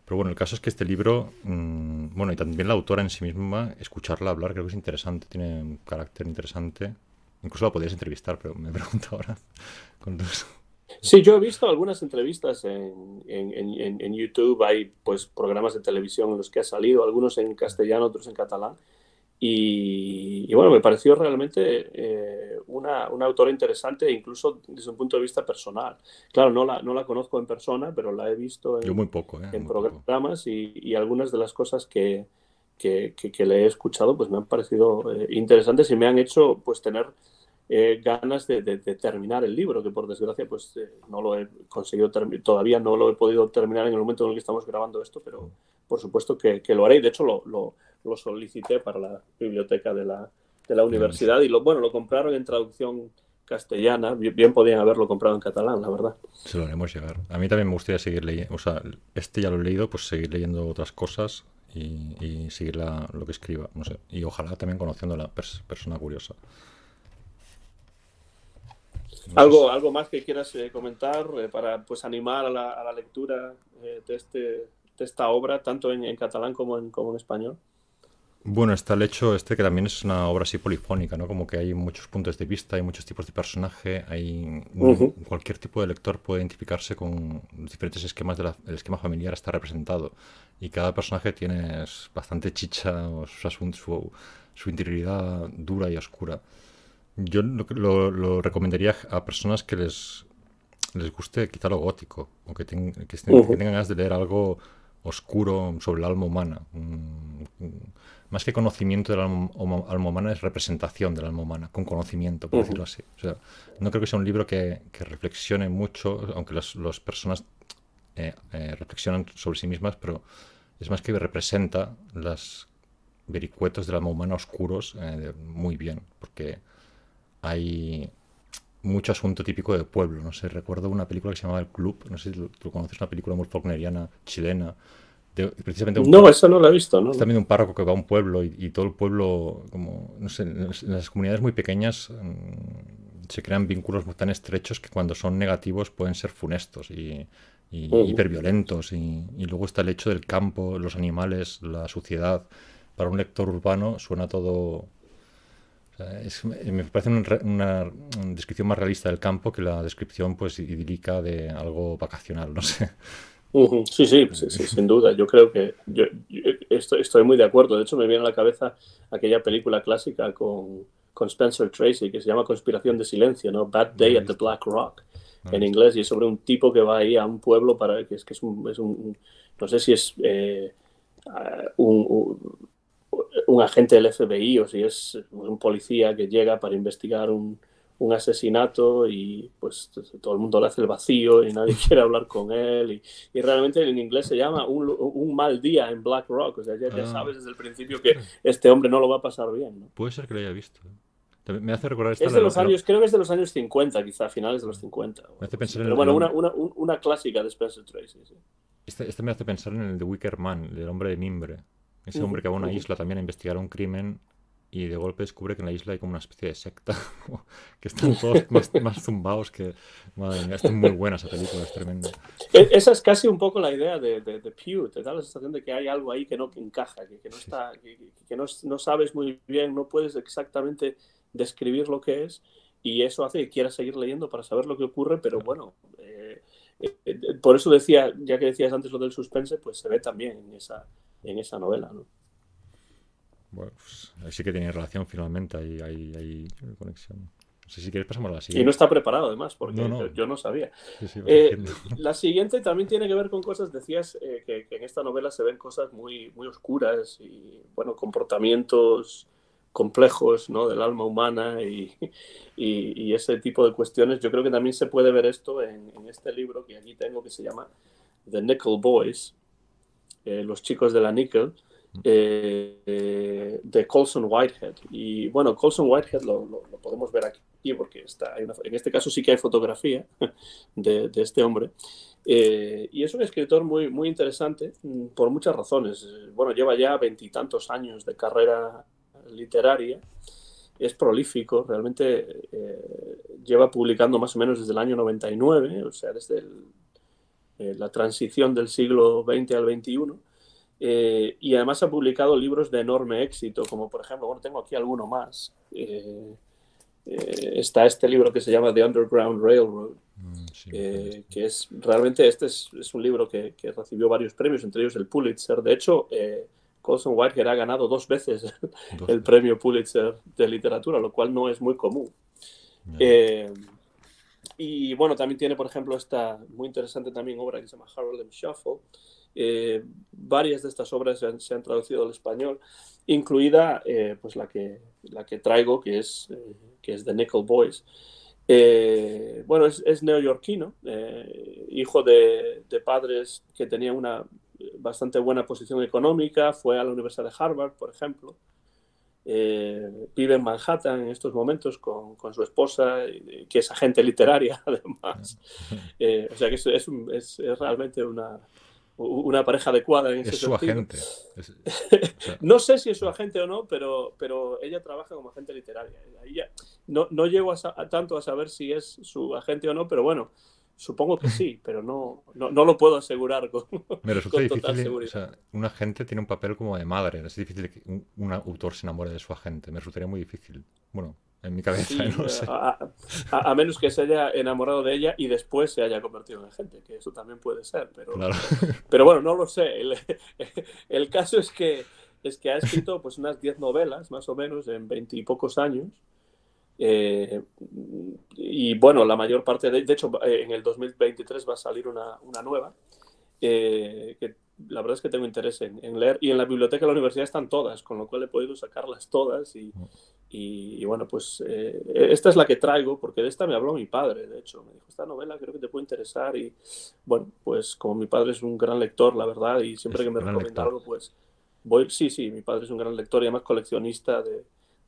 pero bueno, el caso es que este libro, mm, bueno, y también la autora en sí misma, escucharla hablar creo que es interesante, tiene un carácter interesante. Incluso la podrías entrevistar, pero me pregunto ahora con Sí, yo he visto algunas entrevistas en, en, YouTube, hay pues programas de televisión en los que ha salido, algunos en castellano, otros en catalán, y, bueno, me pareció realmente eh, una, autora interesante, incluso desde un punto de vista personal. Claro, no la, no la conozco en persona, pero la he visto en, ¿eh? en programas y, y, algunas de las cosas que, le he escuchado pues me han parecido eh, interesantes y me han hecho pues tener ganas de, terminar el libro, que por desgracia pues no lo he conseguido todavía no lo he podido terminar en el momento en el que estamos grabando esto, pero mm. por supuesto que, lo haré y de hecho lo lo solicité para la biblioteca de la, de la universidad y lo, bueno, lo compraron en traducción castellana, bien podían haberlo comprado en catalán, la verdad. Se lo haremos llegar. A mí también me gustaría seguir leyendo, o sea, este ya lo he leído, pues seguir leyendo otras cosas y, seguir la, lo que escriba, no sé. Y ojalá también conociendo a la persona curiosa. ¿Algo, ¿Algo más que quieras eh, comentar eh, para pues, animar a la, lectura eh, de, este, de esta obra, tanto en, en catalán como en, como en español? Bueno, está el hecho este que también es una obra así polifónica, ¿no? Como que hay muchos puntos de vista, hay muchos tipos de personaje, hay cualquier tipo de lector puede identificarse con los diferentes esquemas del esquema familiar está representado y cada personaje tiene bastante chicha o su, su, su interioridad dura y oscura. Yo lo, recomendaría a personas que les, les guste quizá lo gótico o que, que tengan ganas de leer algo oscuro sobre el alma humana. Mm, mm. más que conocimiento del alma, alma, humana es representación del alma humana, con conocimiento, por decirlo así. no creo que sea un libro que, reflexione mucho, aunque las personas eh, eh, reflexionan sobre sí mismas, pero es más que representa los vericuetos del alma humana oscuros eh, muy bien, porque hay mucho asunto típico de pueblo. No sé, recuerdo una película que se llamaba El Club, no sé si lo, conoces, una película muy folcloriana, chilena. precisamente no, no la he visto, ¿no? también un párroco que va a un pueblo y, todo el pueblo, como, no sé, en las, comunidades muy pequeñas mm, se crean vínculos tan estrechos que cuando son negativos pueden ser funestos y, hiperviolentos. y luego está el hecho del campo, los animales, la suciedad. Para un lector urbano suena todo eh, me parece una, descripción más realista del campo que la descripción pues idílica de algo vacacional, no sé. sí, sí, pues, sí, sin duda. Yo creo que yo, estoy, muy de acuerdo. De hecho, me viene a la cabeza aquella película clásica con, con Spencer Tracy que se llama Conspiración de Silencio, ¿no? Bad Day at the Black Rock, ah, en inglés, y es sobre un tipo que va ahí a un pueblo para que es, que es, un, no sé si es eh, un un agente del FBI o si es un policía que llega para investigar un, asesinato y pues todo el mundo le hace el vacío y nadie quiere hablar con él y, realmente en inglés se llama un, un, mal día en Black Rock, o sea, ya, ah. sabes desde el principio que este hombre no lo va a pasar bien. ¿no? Puede ser que lo haya visto. ¿eh? Me hace recordar esta es de, los, años, creo que es de los años 50, quizá, finales de los 50. bueno, una, una, una, clásica de Spencer Tracy. Este, este, me hace pensar en el de Wicker Man, el hombre de mimbre. Ese hombre que va a una isla también a investigar un crimen y de golpe descubre que en la isla hay como una especie de secta, que están todos más, más zumbados que... Madre mía, muy buenas a películas, es tremenda. E, esa es casi un poco la idea de, de, Pew, te da la sensación de que hay algo ahí que no encaja, que, no, está, que, no, sabes muy bien, no puedes exactamente describir lo que es y eso hace que quieras seguir leyendo para saber lo que ocurre, pero bueno, eh, eh, eh, por eso decía, ya que decías antes lo del suspense, pues se ve también en esa, en esa novela, ¿no? Bueno, pues, ahí sí que tiene relación finalmente, ahí hay, conexión. No sé si quieres pasamos a la siguiente. Y no está preparado además, porque yo no sabía. Eh, la siguiente también tiene que ver con cosas, decías eh, que, en esta novela se ven cosas muy, oscuras y, bueno, comportamientos complejos ¿no? del alma humana y, ese tipo de cuestiones. Yo creo que también se puede ver esto en este libro que aquí tengo que se llama The Nickel Boys, eh, los chicos de la Nickel, eh, de Colson Whitehead. Y bueno, Colson Whitehead lo, podemos ver aquí porque está, en este caso sí que hay fotografía de, este hombre. Eh, y es un escritor muy, muy interesante mm, por muchas razones. Bueno, lleva ya veintitantos años de carrera literaria. Es prolífico, realmente lleva publicando más o menos desde el año 99, o sea, desde el eh, la transición del siglo XX al XXI. Eh, y además ha publicado libros de enorme éxito, como por ejemplo, bueno, tengo aquí alguno más. Eh, está este libro que se llama The Underground Railroad, mm, que es realmente, este es, es un libro que, que, recibió varios premios, entre ellos el Pulitzer. De hecho, Colson Whitehead ha ganado dos veces el, premio Pulitzer de literatura, lo cual no es muy común. Y bueno, también tiene, por ejemplo, esta muy interesante también obra que se llama Harold and Shuffle. Eh, varias de estas obras se han, traducido al español, incluida eh, pues la que, traigo, que es, eh, que The Nickel Boys. bueno, es, neoyorquino, hijo de, de, padres que tenían una bastante buena posición económica, fue a la Universidad de Harvard, por ejemplo, eh, vive en Manhattan en estos momentos con, con, su esposa, que es agente literaria además. Eh, o sea que es, es, es, realmente una, una pareja adecuada en ese es su agente. no sé si es su agente o no, pero, pero ella trabaja como agente literaria. no, no llego a, tanto a saber si es su agente o no, pero bueno, Supongo que sí, pero no, no, lo puedo asegurar con, Me resulta total difícil, seguridad. O sea, un agente tiene un papel como de madre. Es difícil que un, autor se enamore de su agente. Me resultaría muy difícil. Bueno, en mi cabeza, no sé. a, menos que se haya enamorado de ella y después se haya convertido en agente, que eso también puede ser. Pero, pero bueno, no lo sé. El, caso es que, es que ha escrito pues, unas 10 novelas, más o menos, en pocos años eh, y bueno, la mayor parte de, de hecho, eh, en el 2023 va a salir una, una nueva, eh, que la verdad es que tengo interés en, leer. Y en la biblioteca de la universidad están todas, con lo cual he podido sacarlas todas. Y, mm. y, bueno, pues esta es la que traigo, porque de esta me habló mi padre, de hecho. Me dijo, esta novela creo que te puede interesar. Y bueno, pues como mi padre es un gran lector, la verdad, y siempre que me recomienda algo, pues voy, sí, sí, mi padre es un gran lector y además coleccionista de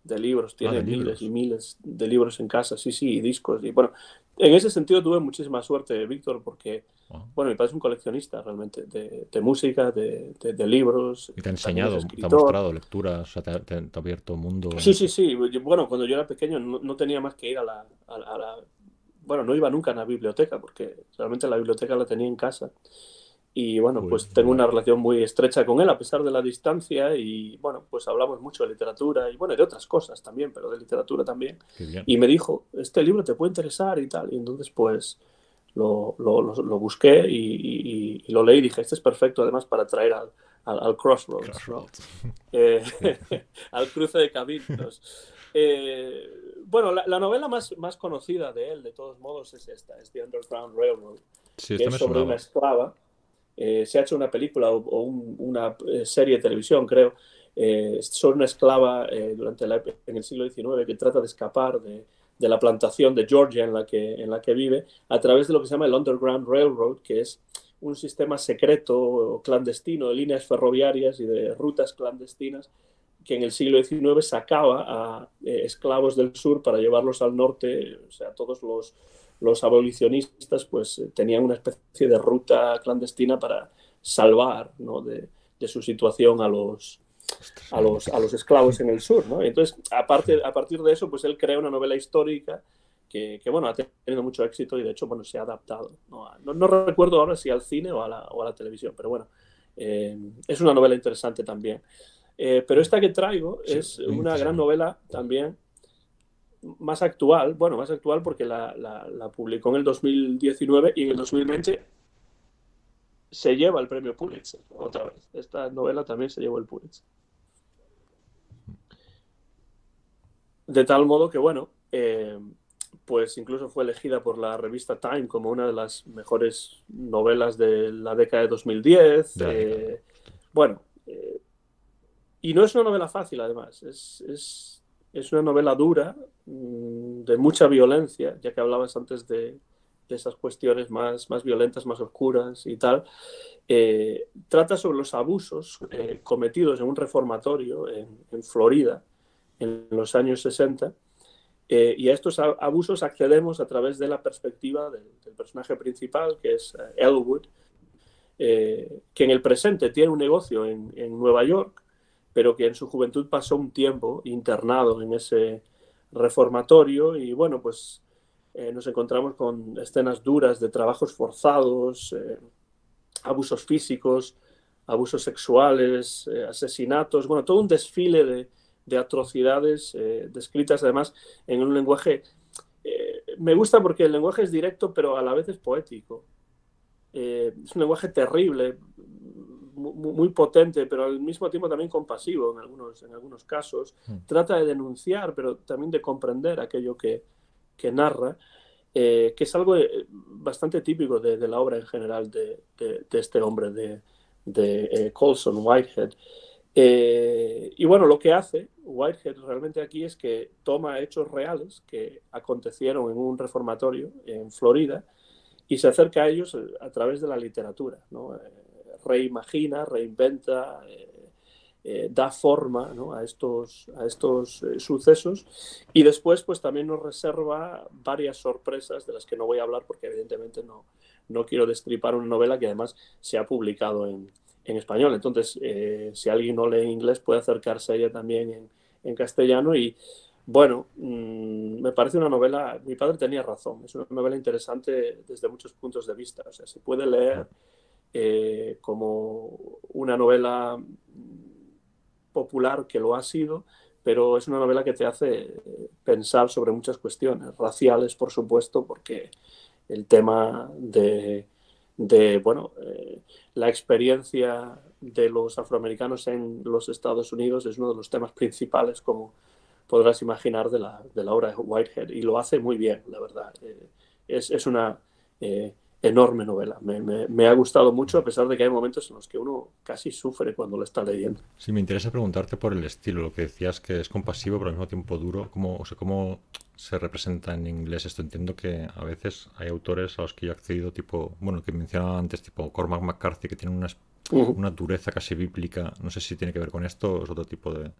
de libros, ah, tiene miles y miles de libros en casa, sí, sí, y discos. Y bueno, en ese sentido tuve muchísima suerte, Víctor, porque, ah. bueno, mi padre es un coleccionista realmente de, música, de, de, libros. Y te ha enseñado, te ha mostrado lecturas, te, ha, abierto un mundo. Sí, sí, sí. Bueno, cuando yo era pequeño no, tenía más que ir a la, a la, Bueno, no iba nunca a la biblioteca, porque realmente la biblioteca la tenía en casa y bueno, pues tengo una relación muy estrecha con él a pesar de la distancia y bueno, pues hablamos mucho de literatura y bueno, de otras cosas también, pero de literatura también. Y me dijo, este libro te puede interesar y tal. Y entonces pues lo, busqué y, lo leí dije, este es perfecto además para traer al, al, crossroads, eh, al cruce de caminos. Eh, bueno, la, novela más, más conocida de él, de todos modos, es esta, es The Underground Railroad, que es sobre una esclava eh, se ha hecho una película o, una eh, serie de televisión, creo, eh, sobre una esclava durante e, en el siglo XIX que trata de escapar de, la plantación de Georgia en la, que, en la que vive a través de lo que se llama el Underground Railroad, que es un sistema secreto o clandestino de líneas ferroviarias y de rutas clandestinas que en el siglo XIX sacaba a esclavos del sur para llevarlos al norte, o sea, todos los, los abolicionistas pues eh, tenían una especie de ruta clandestina para salvar ¿no? de, su situación a los, a los, a los esclavos en el sur. entonces, a partir de eso, pues él crea una novela histórica que, bueno, ha tenido mucho éxito y de hecho, bueno, se ha adaptado. No, no, recuerdo ahora si al cine o a la, o a la televisión, pero bueno, eh, es una novela interesante también. Eh, pero esta que traigo es una gran novela también más actual, bueno, más actual porque la, publicó en el 2019 y en el 2020 se lleva el premio Pulitzer, otra vez. Esta novela también se llevó el Pulitzer. De tal modo que, bueno, eh, pues incluso fue elegida por la revista Time como una de las mejores novelas de la década de 2010. Eh, bueno, eh, y no es una novela fácil, además. es es una novela dura, mm, de mucha violencia, ya que hablabas antes de, esas cuestiones más, más violentas, más oscuras y tal. Eh, trata sobre los abusos eh, cometidos en un reformatorio en, Florida en los años 60. Eh, y a estos abusos accedemos a través de la perspectiva del, personaje principal, que es Elwood, que en el presente tiene un negocio en Nueva York pero que en su juventud pasó un tiempo internado en ese reformatorio y bueno, pues eh, nos encontramos con escenas duras de trabajos forzados, eh, abusos físicos, abusos sexuales, eh, asesinatos, bueno, todo un desfile de atrocidades descritas además en un lenguaje... me gusta porque el lenguaje es directo, pero a la vez es poético. es un lenguaje terrible, muy potente, pero al mismo tiempo también compasivo en algunos, en algunos casos. Hmm. Trata de denunciar, pero también de comprender aquello que, narra, eh, que es algo eh, bastante típico de, la obra en general de, de, este hombre, de, eh, Colson Whitehead. y bueno, lo que hace Whitehead realmente aquí es que toma hechos reales que acontecieron en un reformatorio en Florida y se acerca a ellos a través de la literatura. ¿no? reimagina, reinventa, eh, eh, da forma a estos, a estos eh, sucesos y después pues también nos reserva varias sorpresas de las que no voy a hablar porque evidentemente no, no quiero destripar una novela que además se ha publicado en, español. Entonces, si alguien no lee inglés puede acercarse a ella también en, castellano y bueno, mm, me parece una novela, mi padre tenía razón, es una novela interesante desde muchos puntos de vista, o sea, se puede leer. Eh, como una novela popular que lo ha sido, pero es una novela que te hace eh, pensar sobre muchas cuestiones, raciales, por supuesto, porque el tema de, bueno, eh, la experiencia de los afroamericanos en los Estados Unidos es uno de los temas principales, como podrás imaginar, de la, de la obra de Whitehead, y lo hace muy bien, la verdad. es, una enorme novela. Me, ha gustado mucho, a pesar de que hay momentos en los que uno casi sufre cuando lo está leyendo. Sí, me interesa preguntarte por el estilo, lo que decías que es compasivo pero al mismo tiempo duro. ¿Cómo, cómo se representa en inglés esto? Entiendo que a veces hay autores a los que yo he accedido, tipo, bueno, que mencionaba antes, tipo Cormac McCarthy, que tiene una, dureza casi bíblica. No sé si tiene que ver con esto o es otro tipo de...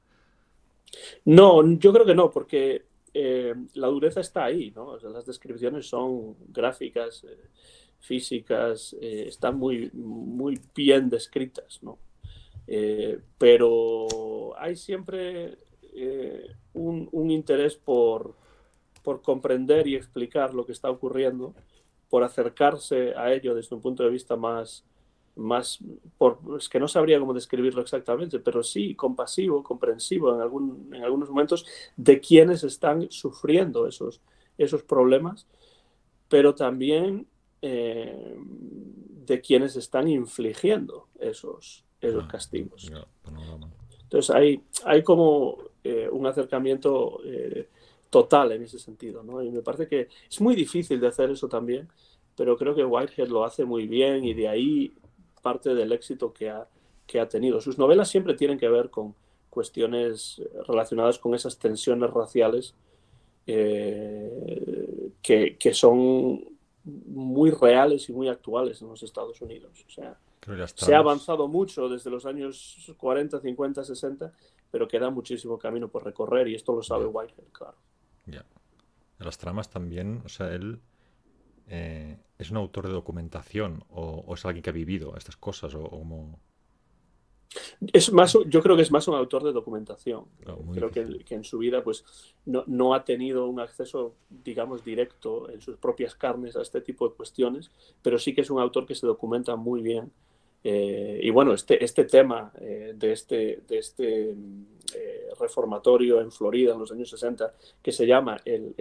No, yo creo que no, porque... Eh, la dureza está ahí, ¿no? las descripciones son gráficas, eh, físicas eh, están muy, muy bien descritas, ¿no? Eh, pero hay siempre eh, un, interés por, comprender y explicar lo que está ocurriendo, por acercarse a ello desde un punto de vista más, más es que no sabría cómo describirlo exactamente, pero sí compasivo, comprensivo en, algún, en algunos momentos de quienes están sufriendo esos, esos problemas, pero también eh, de quienes están infligiendo esos, esos castigos. Pues Entonces hay, hay como eh, un acercamiento eh, total en ese sentido, Y me parece que es muy difícil de hacer eso también, pero creo que Whitehead lo hace muy bien y de ahí parte del éxito que ha, que ha tenido. Sus novelas siempre tienen que ver con cuestiones relacionadas con esas tensiones raciales que, que, son muy reales y muy actuales en los Estados Unidos. O sea, se ha avanzado mucho desde los años 40, 50, 60, pero queda muchísimo camino por recorrer y esto lo sabe Whitehead, claro. Ya. Las tramas también, o sea, él eh, es un autor de documentación o, es alguien que ha vivido estas cosas o como... Es más, yo creo que es más un autor de documentación. Ah, creo que, en su vida pues, no, ha tenido un acceso, digamos, directo en sus propias carnes a este tipo de cuestiones, pero sí que es un autor que se documenta muy bien. Eh, y bueno, este, este tema eh, de este, de este mm, eh, reformatorio en Florida en los años 60, que se llama el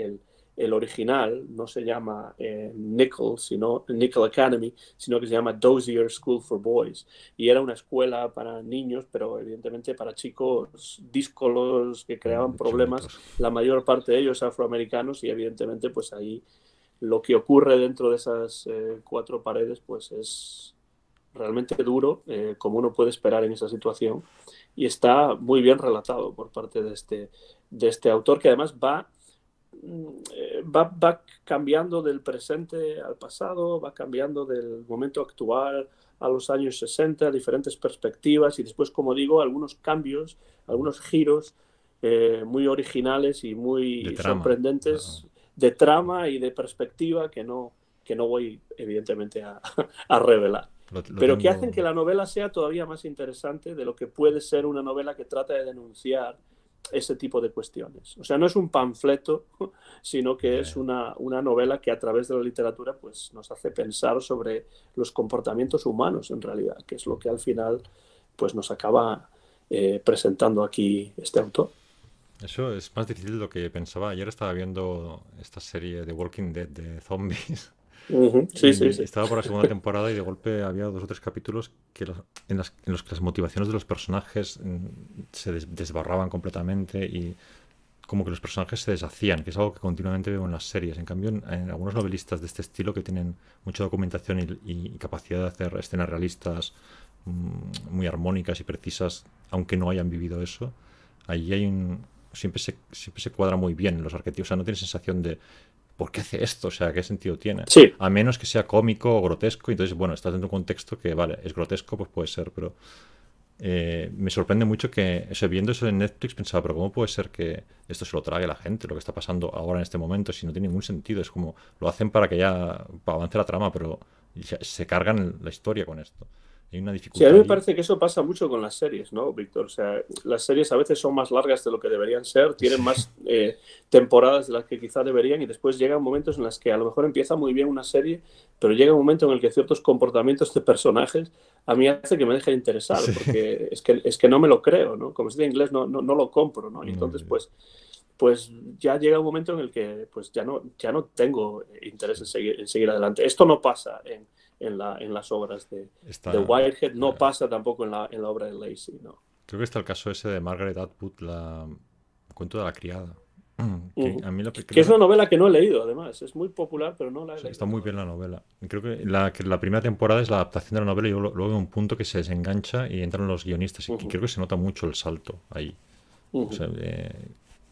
el original no se llama eh, Nichols sino, Nickel Academy, sino que se llama Dozier School for Boys. Y era una escuela para niños, pero evidentemente para chicos díscolos que creaban problemas, la mayor parte de ellos afroamericanos, y evidentemente pues ahí lo que ocurre dentro de esas eh, cuatro paredes pues es realmente duro, eh, como uno puede esperar en esa situación, y está muy bien relatado por parte de este, de este autor, que además va Mm, eh, va, va, cambiando del presente al pasado, va cambiando del momento actual a los años 60, diferentes perspectivas y después, como digo, algunos cambios, algunos giros eh, muy originales y muy sorprendentes de trama y de perspectiva que no, que no voy evidentemente a, revelar. pero que hacen que la novela sea todavía más interesante de lo que puede ser una novela que trata de denunciar ese tipo de cuestiones. O sea, no es un panfleto, sino que es una, una, novela que a través de la literatura pues, nos hace pensar sobre los comportamientos humanos en realidad, que es lo que al final pues, nos acaba eh, presentando aquí este autor. Eso es más difícil de lo que pensaba. Ayer estaba viendo esta serie de Walking Dead de zombies Estaba por la segunda temporada y de golpe había dos o tres capítulos que en, las, los que las motivaciones de los personajes mm, se desbarraban completamente y como que los personajes se deshacían, que es algo que continuamente veo en las series. En cambio, en, algunos novelistas de este estilo que tienen mucha documentación y, capacidad de hacer escenas realistas mm, muy armónicas y precisas, aunque no hayan vivido eso, ahí hay un, siempre se, cuadra muy bien en los arquetipos. O sea, no tiene sensación de ¿por qué hace esto? O sea, ¿qué sentido tiene? A menos que sea cómico o grotesco, entonces, bueno, estás dentro un contexto que, vale, es grotesco, pues puede ser, pero eh, me sorprende mucho que, viendo eso en Netflix, pensaba, pero ¿cómo puede ser que esto se lo trague la gente, lo que está pasando ahora en este momento, si no tiene ningún sentido? Es como, lo hacen para que ya avance la trama, pero se cargan la historia con esto. Sí, a mí me parece que eso pasa mucho con las series, ¿no, Víctor? O sea, las series a veces son más largas de lo que deberían ser, tienen más eh, temporadas de las que quizá deberían y después llegan momentos en las que a lo mejor empieza muy bien una serie, pero llega un momento en el que ciertos comportamientos de personajes a mí hace que me deje interesar, porque es que, es que no me lo creo, ¿no? Como se dice en inglés, no, no, no lo compro, ¿no? Y entonces, pues pues ya llega un momento en el que pues ya no, ya no tengo interés en seguir, en seguir adelante. Esto no pasa en, en, la, en las obras de, Está... Whitehead, no pasa tampoco en la, en la obra de Lacey. ¿no? Creo que está el caso ese de Margaret Atwood, la el cuento de la criada. Que, es una novela que no he leído, además. Es muy popular, pero no la he leído. Está muy bien la novela. Creo que la, que la primera temporada es la adaptación de la novela y luego, veo un punto que se desengancha y entran los guionistas. Y creo que se nota mucho el salto ahí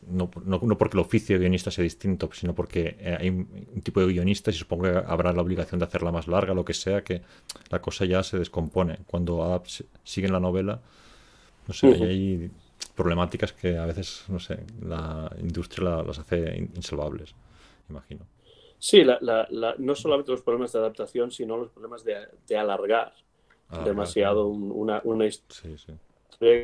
no, no, porque el oficio de guionista sea distinto, sino porque eh, hay un, tipo de guionistas y supongo que habrá la obligación de hacerla más larga, lo que sea, que la cosa ya se descompone. Cuando siguen la novela, no sé, hay problemáticas que a veces, no sé, la industria las hace insalvables, imagino. Sí, no solamente los problemas de adaptación, sino los problemas de, de alargar, demasiado una, una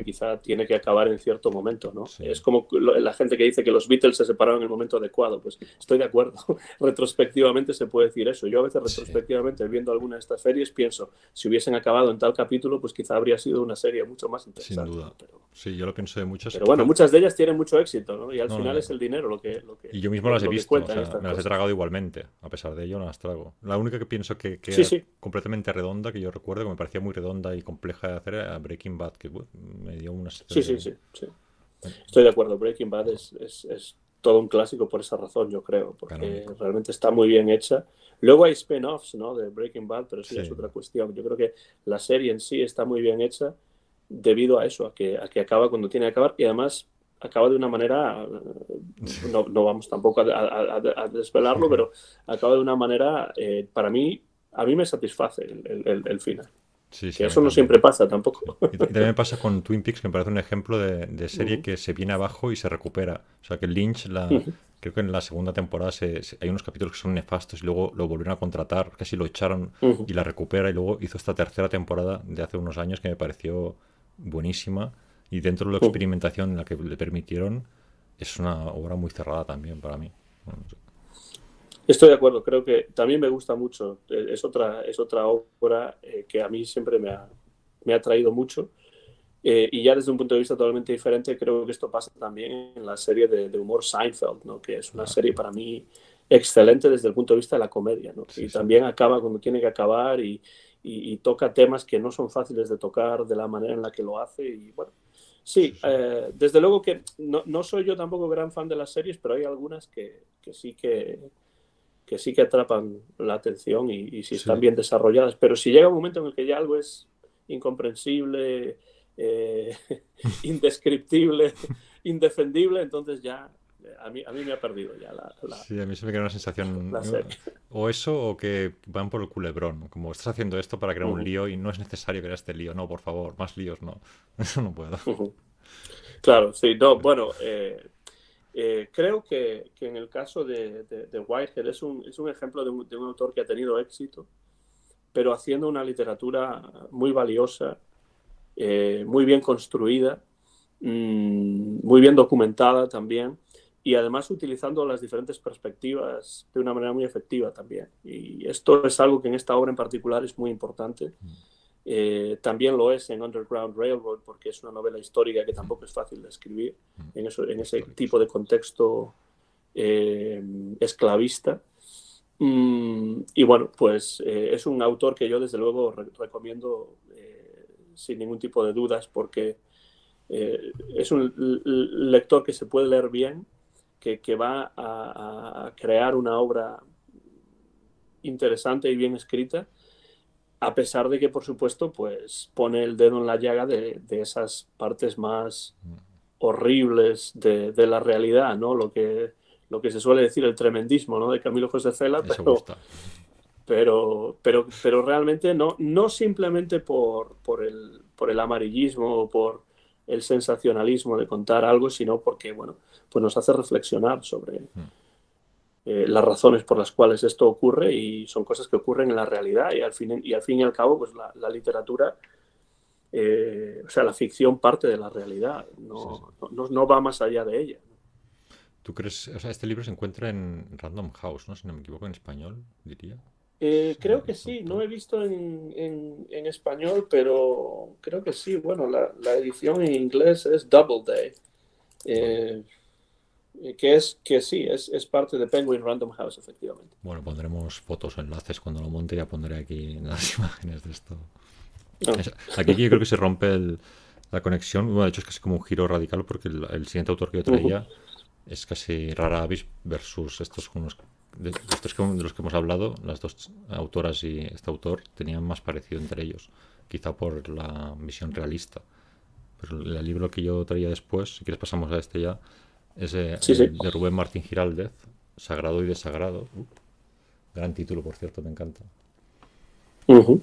quizá tiene que acabar en cierto momento, ¿no? Es como la gente que dice que los Beatles se separaron en el momento adecuado, pues estoy de acuerdo. retrospectivamente se puede decir eso. Yo a veces retrospectivamente viendo alguna de estas series pienso, si hubiesen acabado en tal capítulo, pues quizá habría sido una serie mucho más interesante. Sin duda. sí, yo lo pienso de muchas. Pero bueno, muchas de ellas tienen mucho éxito, ¿no? Y al final es el dinero lo que, lo que Y yo mismo las he visto, me las he tragado igualmente, a pesar de ello no las trago. La única que pienso que, que completamente redonda, que yo recuerdo que me parecía muy redonda y compleja de hacer, era Breaking Bad, que una sí, sí, sí, sí, Estoy de acuerdo, Breaking Bad es, es, todo un clásico por esa razón, yo creo, porque realmente está muy bien hecha. Luego hay spin-offs ¿no? de Breaking Bad, pero eso es otra cuestión. Yo creo que la serie en sí está muy bien hecha debido a eso, a que, a que acaba cuando tiene que acabar y además acaba de una manera, no, no vamos tampoco a, desvelarlo, pero acaba de una manera, eh, para mí, a mí me satisface el, el final. Sí, sí, eso no siempre pasa tampoco. Y, también pasa con Twin Peaks, que me parece un ejemplo de, de serie que se viene abajo y se recupera. O sea, que Lynch, la, creo que en la segunda temporada se, hay unos capítulos que son nefastos y luego lo volvieron a contratar, casi lo echaron y la recupera y luego hizo esta tercera temporada de hace unos años que me pareció buenísima y dentro de la experimentación en la que le permitieron es una obra muy cerrada también para mí. Estoy de acuerdo, creo que también me gusta mucho. Eh, es otra, es otra obra eh, que a mí siempre me ha, me ha traído mucho. Eh, y ya desde un punto de vista totalmente diferente, creo que esto pasa también en la serie de, humor Seinfeld, ¿no? que es una serie para mí excelente desde el punto de vista de la comedia. y también acaba cuando tiene que acabar y, y, toca temas que no son fáciles de tocar de la manera en la que lo hace. Y bueno, sí, desde luego que no, no, soy yo tampoco gran fan de las series, pero hay algunas que, que sí que, que sí que atrapan la atención y, si están bien desarrolladas. Pero si llega un momento en el que ya algo es incomprensible, eh, indescriptible, indefendible, entonces ya eh, a mí, a mí me ha perdido ya la, Sí, a mí se me queda una sensación. O eso, o que van por el culebrón. Como estás haciendo esto para crear un lío y no es necesario crear este lío. No, por favor, más líos no. Eso no puedo. Claro, sí, no, pues bueno, eh, eh, creo que, en el caso de, de, Whitehead es un, ejemplo de un, autor que ha tenido éxito, pero haciendo una literatura muy valiosa, eh, muy bien construida, mm, muy bien documentada también, y además utilizando las diferentes perspectivas de una manera muy efectiva también. Y esto es algo que en esta obra en particular es muy importante. Mm. Eh, también lo es en Underground Railroad porque es una novela histórica que tampoco es fácil de escribir mm. en, ese tipo de contexto eh, esclavista. Mm, y bueno, pues eh, es un autor que yo desde luego recomiendo sin ningún tipo de dudas porque es un lector que se puede leer bien, que, va a crear una obra interesante y bien escrita a pesar de que, por supuesto, pues pone el dedo en la llaga de, esas partes más horribles de, la realidad, ¿no? Lo que, lo que se suele decir el tremendismo, ¿no? De Camilo José Cela, pero, pero, pero, realmente no, no simplemente por, por, el, por el amarillismo o por el sensacionalismo de contar algo, sino porque, bueno, pues nos hace reflexionar sobre... Mm. Eh, las razones por las cuales esto ocurre y son cosas que ocurren en la realidad y al fin y al, fin y, al cabo pues la, literatura, eh, o sea, la ficción parte de la realidad, no, no, va más allá de ella. ¿Tú crees, o sea, este libro se encuentra en Random House, ¿no? Si no me equivoco, en español, diría. Eh, creo que sí, no he visto en, español, pero creo que sí. Bueno, la, edición en inglés es Double Day. Eh, que es que sí, es, es, parte de Penguin Random House, efectivamente. Bueno, pondremos fotos o enlaces cuando lo monte, ya pondré aquí las imágenes de esto. Ah. aquí yo creo que se rompe la conexión, bueno, de hecho es casi como un giro radical porque el, siguiente autor que yo traía es casi Rara versus estos unos estos que, de los que hemos hablado, las dos autoras y este autor tenían más parecido entre ellos, quizá por la visión realista. Pero el libro que yo traía después, si quieres pasamos a este ya, ese eh, de Rubén Martín Giraldez, Sagrado y Desagrado. Uh, gran título, por cierto, me encanta.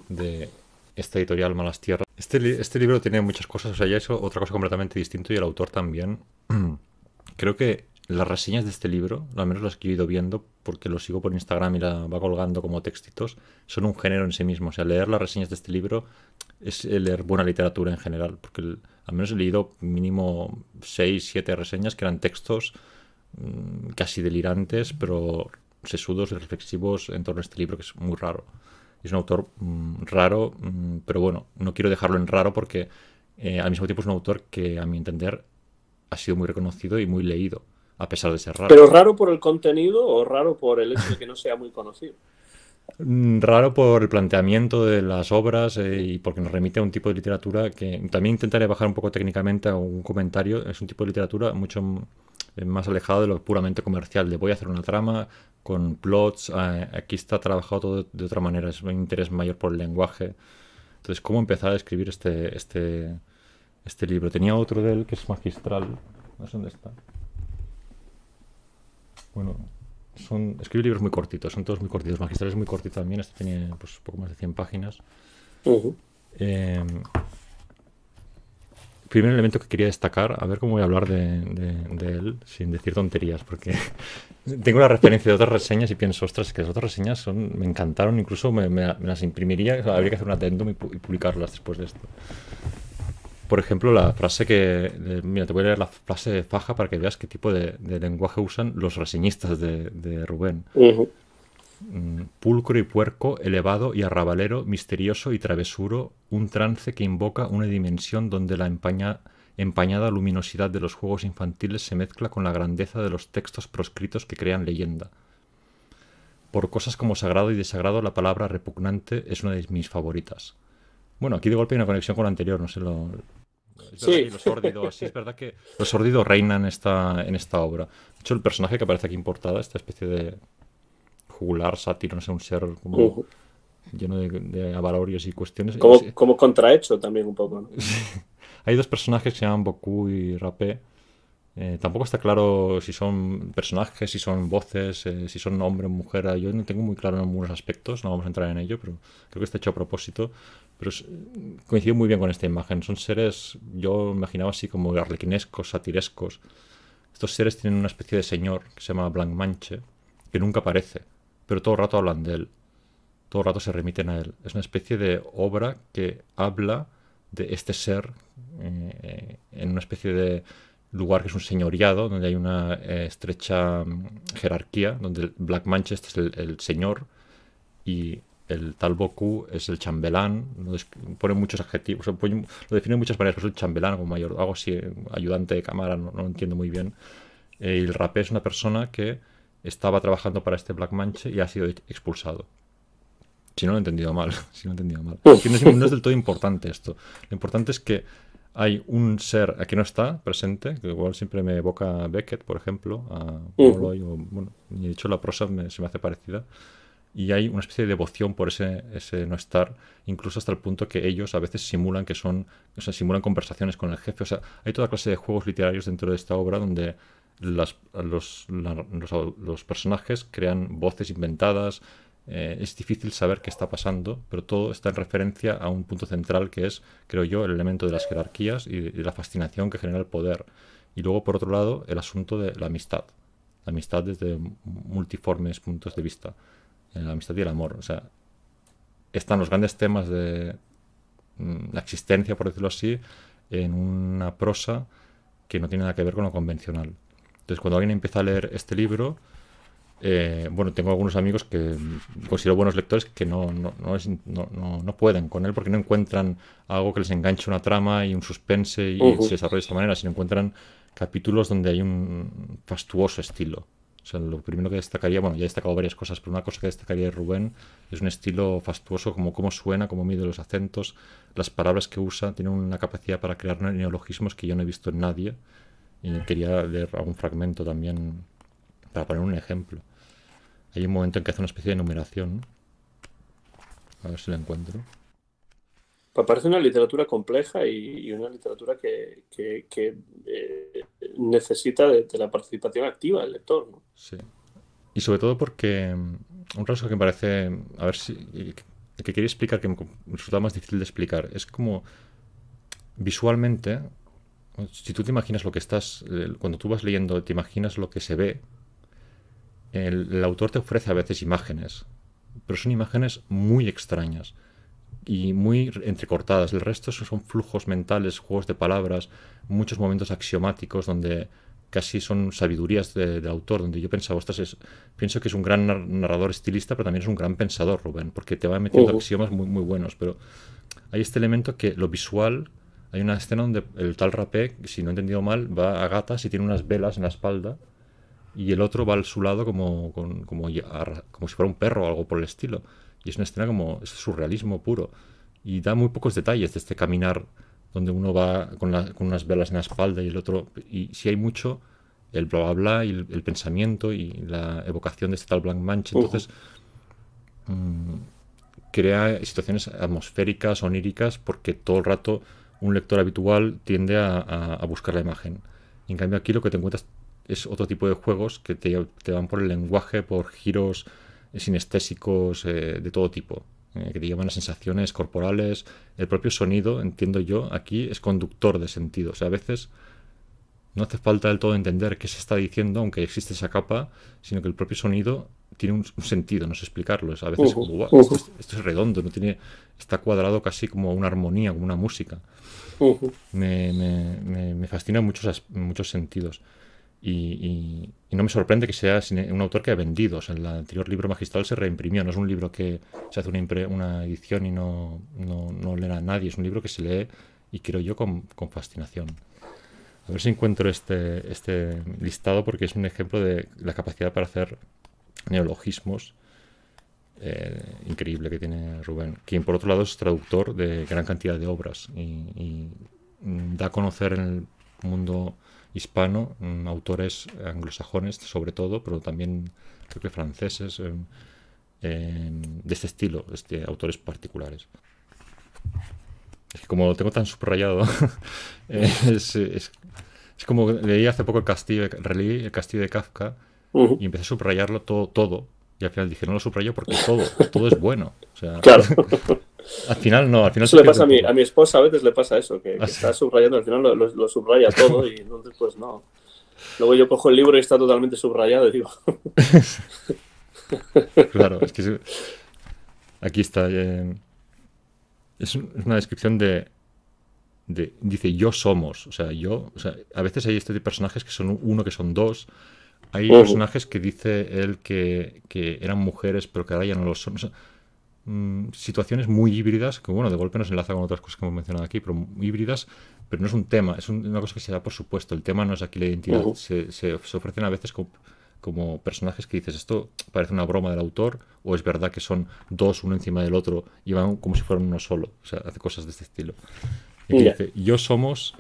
De esta editorial Malas Tierras. Este, este, libro tiene muchas cosas, o sea, ya es otra cosa completamente distinta y el autor también. Creo que las reseñas de este libro, al menos las que he ido viendo, porque lo sigo por Instagram y la va colgando como textitos, son un género en sí mismo. O sea, leer las reseñas de este libro es leer buena literatura en general, porque al menos he leído mínimo 6, 7 reseñas que eran textos mm, casi delirantes, pero sesudos y reflexivos en torno a este libro, que es muy raro. Es un autor mm, raro, mm, pero bueno, no quiero dejarlo en raro porque eh, al mismo tiempo es un autor que, a mi entender, ha sido muy reconocido y muy leído a pesar de ser raro. ¿Pero raro por el contenido o raro por el hecho de que no sea muy conocido? Mm, raro por el planteamiento de las obras eh, y porque nos remite a un tipo de literatura que también intentaré bajar un poco técnicamente a un comentario. Es un tipo de literatura mucho eh, más alejado de lo puramente comercial, de voy a hacer una trama con plots. Eh, aquí está trabajado todo de otra manera, es un interés mayor por el lenguaje. Entonces, ¿cómo empezar a escribir este, este, este libro? Tenía otro de él que es magistral, no sé dónde está. Bueno, son, escribe libros muy cortitos, son todos muy cortitos. Magistrales muy cortito también, este tiene pues, poco más de 100 páginas. Em, primer elemento que quería destacar, a ver cómo voy a hablar de, él sin decir tonterías, porque tengo una referencia de otras reseñas y pienso, ostras, que las otras reseñas son, me encantaron, incluso me, las imprimiría, habría que hacer un atento y publicarlas después de esto por ejemplo, la frase que. mira, te voy a leer la frase de faja para que veas qué tipo de, lenguaje usan los reseñistas de, Rubén. Mm, pulcro y puerco, elevado y arrabalero, misterioso y travesuro, un trance que invoca una dimensión donde la empañada luminosidad de los juegos infantiles se mezcla con la grandeza de los textos proscritos que crean leyenda. Por cosas como sagrado y desagrado, la palabra repugnante es una de mis favoritas. Bueno, aquí de golpe hay una conexión con la anterior, no sé lo, sí. los sordidos, sí, es verdad que los sordidos reinan en esta, en esta obra. De hecho, el personaje que aparece aquí importada, esta especie de jugular, sátiro, no sé, un ser lleno de, avalorios y cuestiones. Como, como contrahecho también un poco, Hay dos personajes que se llaman Boku y Rapé. Eh, tampoco está claro si son personajes, si son voces, eh, si son hombre o mujer. Yo no tengo muy claro en algunos aspectos, no vamos a entrar en ello, pero creo que está hecho a propósito pero coincide muy bien con esta imagen. Son seres, yo imaginaba así como garlequinescos, satirescos. Estos seres tienen una especie de señor que se llama Blanc Manche, que nunca aparece, pero todo el rato hablan de él. Todo el rato se remiten a él. Es una especie de obra que habla de este ser eh, en una especie de lugar que es un señoriado, donde hay una eh, estrecha mm, jerarquía, donde Black Manche este es el, el señor y el tal Boku es el chambelán, pone muchos adjetivos, lo define de muchas maneras, pero es el chambelán como mayor, algo así, ayudante de cámara, no, lo entiendo muy bien. Eh, el rapé es una persona que estaba trabajando para este Black Manche y ha sido expulsado. Si no lo he entendido mal, si no he entendido mal. es, no es, del todo importante esto. Lo importante es que hay un ser, aquí no está presente, que igual siempre me evoca a Beckett, por ejemplo, a y hecho la prosa se me hace parecida y hay una especie de devoción por ese, ese, no estar, incluso hasta el punto que ellos a veces simulan que son, o simulan conversaciones con el jefe. O sea, hay toda clase de juegos literarios dentro de esta obra donde los, los, personajes crean voces inventadas. Eh, es difícil saber qué está pasando, pero todo está en referencia a un punto central que es, creo yo, el elemento de las jerarquías y, y la fascinación que genera el poder. Y luego, por otro lado, el asunto de la amistad. La amistad desde multiformes puntos de vista la amistad y el amor. O sea, están los grandes temas de mm, la existencia, por decirlo así, en una prosa que no tiene nada que ver con lo convencional. Entonces, cuando alguien empieza a leer este libro, eh, bueno, tengo algunos amigos que considero buenos lectores que no, no, pueden con él porque no encuentran algo que les enganche una trama y un suspense y se desarrolle de esa manera, sino encuentran capítulos donde hay un fastuoso estilo lo primero que destacaría, bueno, ya he destacado varias cosas, pero una cosa que destacaría de Rubén es un estilo fastuoso, como cómo suena, cómo mide los acentos, las palabras que usa, tiene una capacidad para crear neologismos que yo no he visto en nadie. Y quería leer algún fragmento también para poner un ejemplo. Hay un momento en que hace una especie de numeración. A ver si lo encuentro parece una literatura compleja y, una literatura que, eh, necesita de, la participación activa del lector. Sí. Y sobre todo porque mm, un rasgo que me parece, a ver si, que, quería explicar, que me resulta más difícil de explicar, es como visualmente, si tú te imaginas lo que estás, eh, cuando tú vas leyendo, te imaginas lo que se ve, el autor te ofrece a veces imágenes, pero son imágenes muy extrañas y muy entrecortadas. El resto son flujos mentales, juegos de palabras, muchos momentos axiomáticos donde casi son sabidurías de, autor, donde yo pensaba, ostras, es, pienso que es un gran narrador estilista, pero también es un gran pensador, Rubén, porque te va metiendo axiomas muy, muy buenos. Pero hay este elemento que lo visual, hay una escena donde el tal Rapé, si no he entendido mal, va a gatas y tiene unas velas en la espalda y el otro va al su lado como, como, como si fuera un perro o algo por el estilo. Y es una escena como es surrealismo puro. Y da muy pocos detalles de este caminar donde uno va con, unas velas en la espalda y el otro. Y si hay mucho, el bla bla bla y el, pensamiento y la evocación de este tal Blanc Manche. Entonces, mm, crea situaciones atmosféricas, oníricas, porque todo el rato un lector habitual tiende a, buscar la imagen. Y en cambio, aquí lo que te encuentras es otro tipo de juegos que te, te van por el lenguaje, por giros eh, sinestésicos eh, de todo tipo, eh, que te llevan a sensaciones corporales. El propio sonido, entiendo yo, aquí es conductor de sentidos, a veces no hace falta del todo entender qué se está diciendo, aunque existe esa capa, sino que el propio sonido tiene un, sentido, no sé explicarlo. Es a veces como, wow, esto, es, redondo, no tiene, está cuadrado casi como una armonía, como una música. Me, me, fascina en muchos, muchos sentidos. Y, no me sorprende que sea un autor que ha vendido. O sea, el anterior libro magistral se reimprimió. No es un libro que se hace una, una edición y no, no, no a nadie. Es un libro que se lee, y creo yo, con, fascinación. A ver si encuentro este, este, listado porque es un ejemplo de la capacidad para hacer neologismos eh, increíble que tiene Rubén, quien por otro lado es traductor de gran cantidad de obras y, y da a conocer en el mundo hispano, mm, autores anglosajones sobre todo, pero también creo que franceses, em, em, de este estilo, este, autores particulares. Es que como lo tengo tan subrayado, eh, es, como leí hace poco el castillo, el castillo de Kafka y empecé a subrayarlo todo, todo. Y al final dije, no lo subrayo porque todo, todo es bueno. O claro. Al final no, al final... Eso le pasa a mi, a mi esposa, a veces le pasa eso, que, ah, está subrayando, al final lo, subraya todo y entonces pues no. Luego yo cojo el libro y está totalmente subrayado y digo... claro, es que aquí está. Eh, es una descripción de, Dice yo somos. O sea, yo. O sea, a veces hay este tipo de personajes que son uno, que son dos. Hay personajes que dice él que, que, eran mujeres, pero que ahora ya no lo son. Mm, situaciones muy híbridas, que bueno, de golpe nos enlaza con otras cosas que hemos mencionado aquí, pero híbridas, pero no es un tema, es una cosa que se da por supuesto, el tema no es aquí la identidad, se, ofrecen a veces como, personajes que dices, esto parece una broma del autor, o es verdad que son dos uno encima del otro y van como si fueran uno solo, o sea, hace cosas de este estilo. yo somos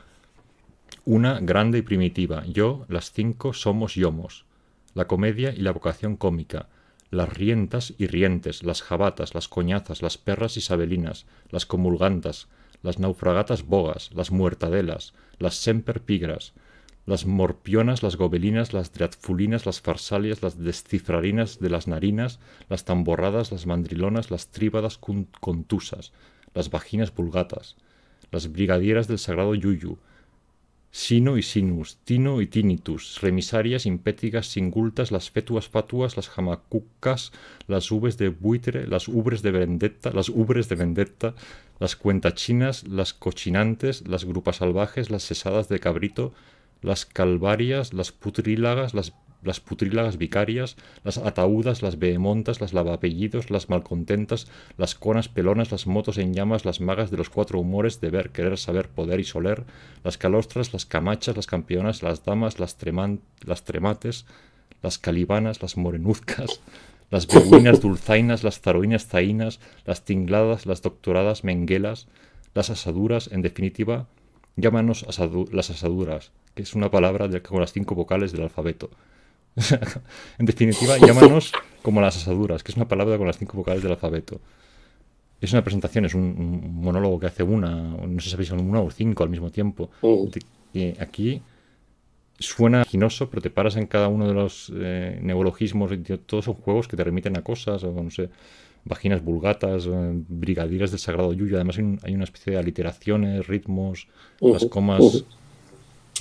una grande y primitiva, yo, las cinco, somos yomos la comedia y la vocación cómica, las rientas y rientes, las jabatas, las coñazas, las perras isabelinas, las comulgantas, las naufragatas bogas, las muertadelas, las semper las morpionas, las gobelinas, las dreadfulinas, las farsalias, las descifrarinas de las narinas, las tamborradas, las mandrilonas, las tríbadas contusas, las vaginas vulgatas, las brigadieras del sagrado yuyu, sino y sinus, tino y tinitus, remisarias, impéticas, singultas, las fetuas Patuas, las jamacucas, las Uves de buitre, las ubres de vendetta, las ubres de vendetta, las cuentachinas, las cochinantes, las grupas salvajes, las cesadas de cabrito, las calvarias, las putrílagas, las las putrílagas vicarias, las ataúdas, las behemontas, las lavapellidos, las malcontentas, las conas pelonas, las motos en llamas, las magas de los cuatro humores deber, querer, saber, poder y soler, las calostras, las camachas, las campeonas, las damas, las, las tremates, las calibanas, las morenuzcas, las beguinas dulzainas, las zaroinas zainas, las tingladas, las doctoradas menguelas, las asaduras, en definitiva, llámanos las asaduras, que es una palabra de, con las cinco vocales del alfabeto. en definitiva, llámanos como las asaduras, que es una palabra con las cinco vocales del alfabeto. Es una presentación, es un, monólogo que hace una, no sé si habéis una o cinco al mismo tiempo. aquí suena ginoso, pero te paras en cada uno de los eh, neologismos, y todos son juegos que te remiten a cosas, o no sé, vaginas vulgatas, eh, brigadillas del sagrado yuyo. Además, hay, una especie de aliteraciones, ritmos, las comas.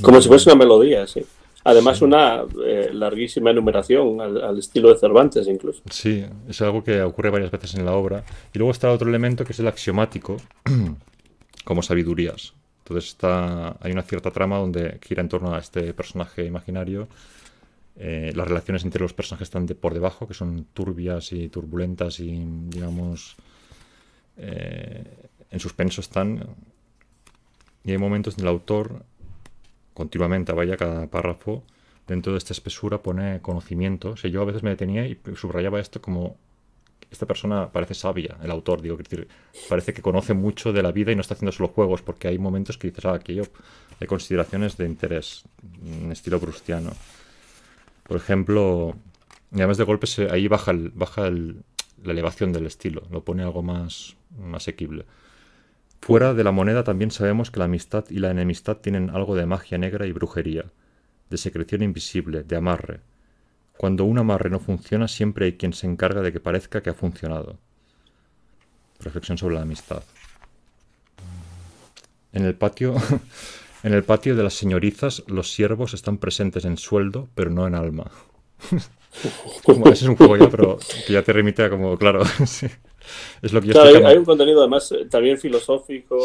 Como si fuese una melodía, sí. Además, una eh, larguísima enumeración al, estilo de Cervantes incluso. Sí, es algo que ocurre varias veces en la obra. Y luego está otro elemento que es el axiomático, como sabidurías. Entonces está, hay una cierta trama donde gira en torno a este personaje imaginario. Eh, las relaciones entre los personajes están de, por debajo, que son turbias y turbulentas y, digamos, eh, en suspenso están. Y hay momentos en el autor continuamente, vaya, cada párrafo dentro de esta espesura pone conocimiento. O yo a veces me detenía y subrayaba esto como esta persona parece sabia, el autor, digo, decir, parece que conoce mucho de la vida y no está haciendo solo juegos, porque hay momentos que dices, ah, aquí hay consideraciones de interés, en estilo prustiano. Por ejemplo, y además de golpes, eh, ahí baja, baja la elevación del estilo, lo pone algo más, más asequible. Fuera de la moneda también sabemos que la amistad y la enemistad tienen algo de magia negra y brujería, de secreción invisible, de amarre. Cuando un amarre no funciona siempre hay quien se encarga de que parezca que ha funcionado. Reflexión sobre la amistad. En el patio, en el patio de las señorizas, los siervos están presentes en sueldo, pero no en alma. Como, ese es un juego ya, pero ya te remite a como, claro, sí hay, un contenido además eh, también filosófico,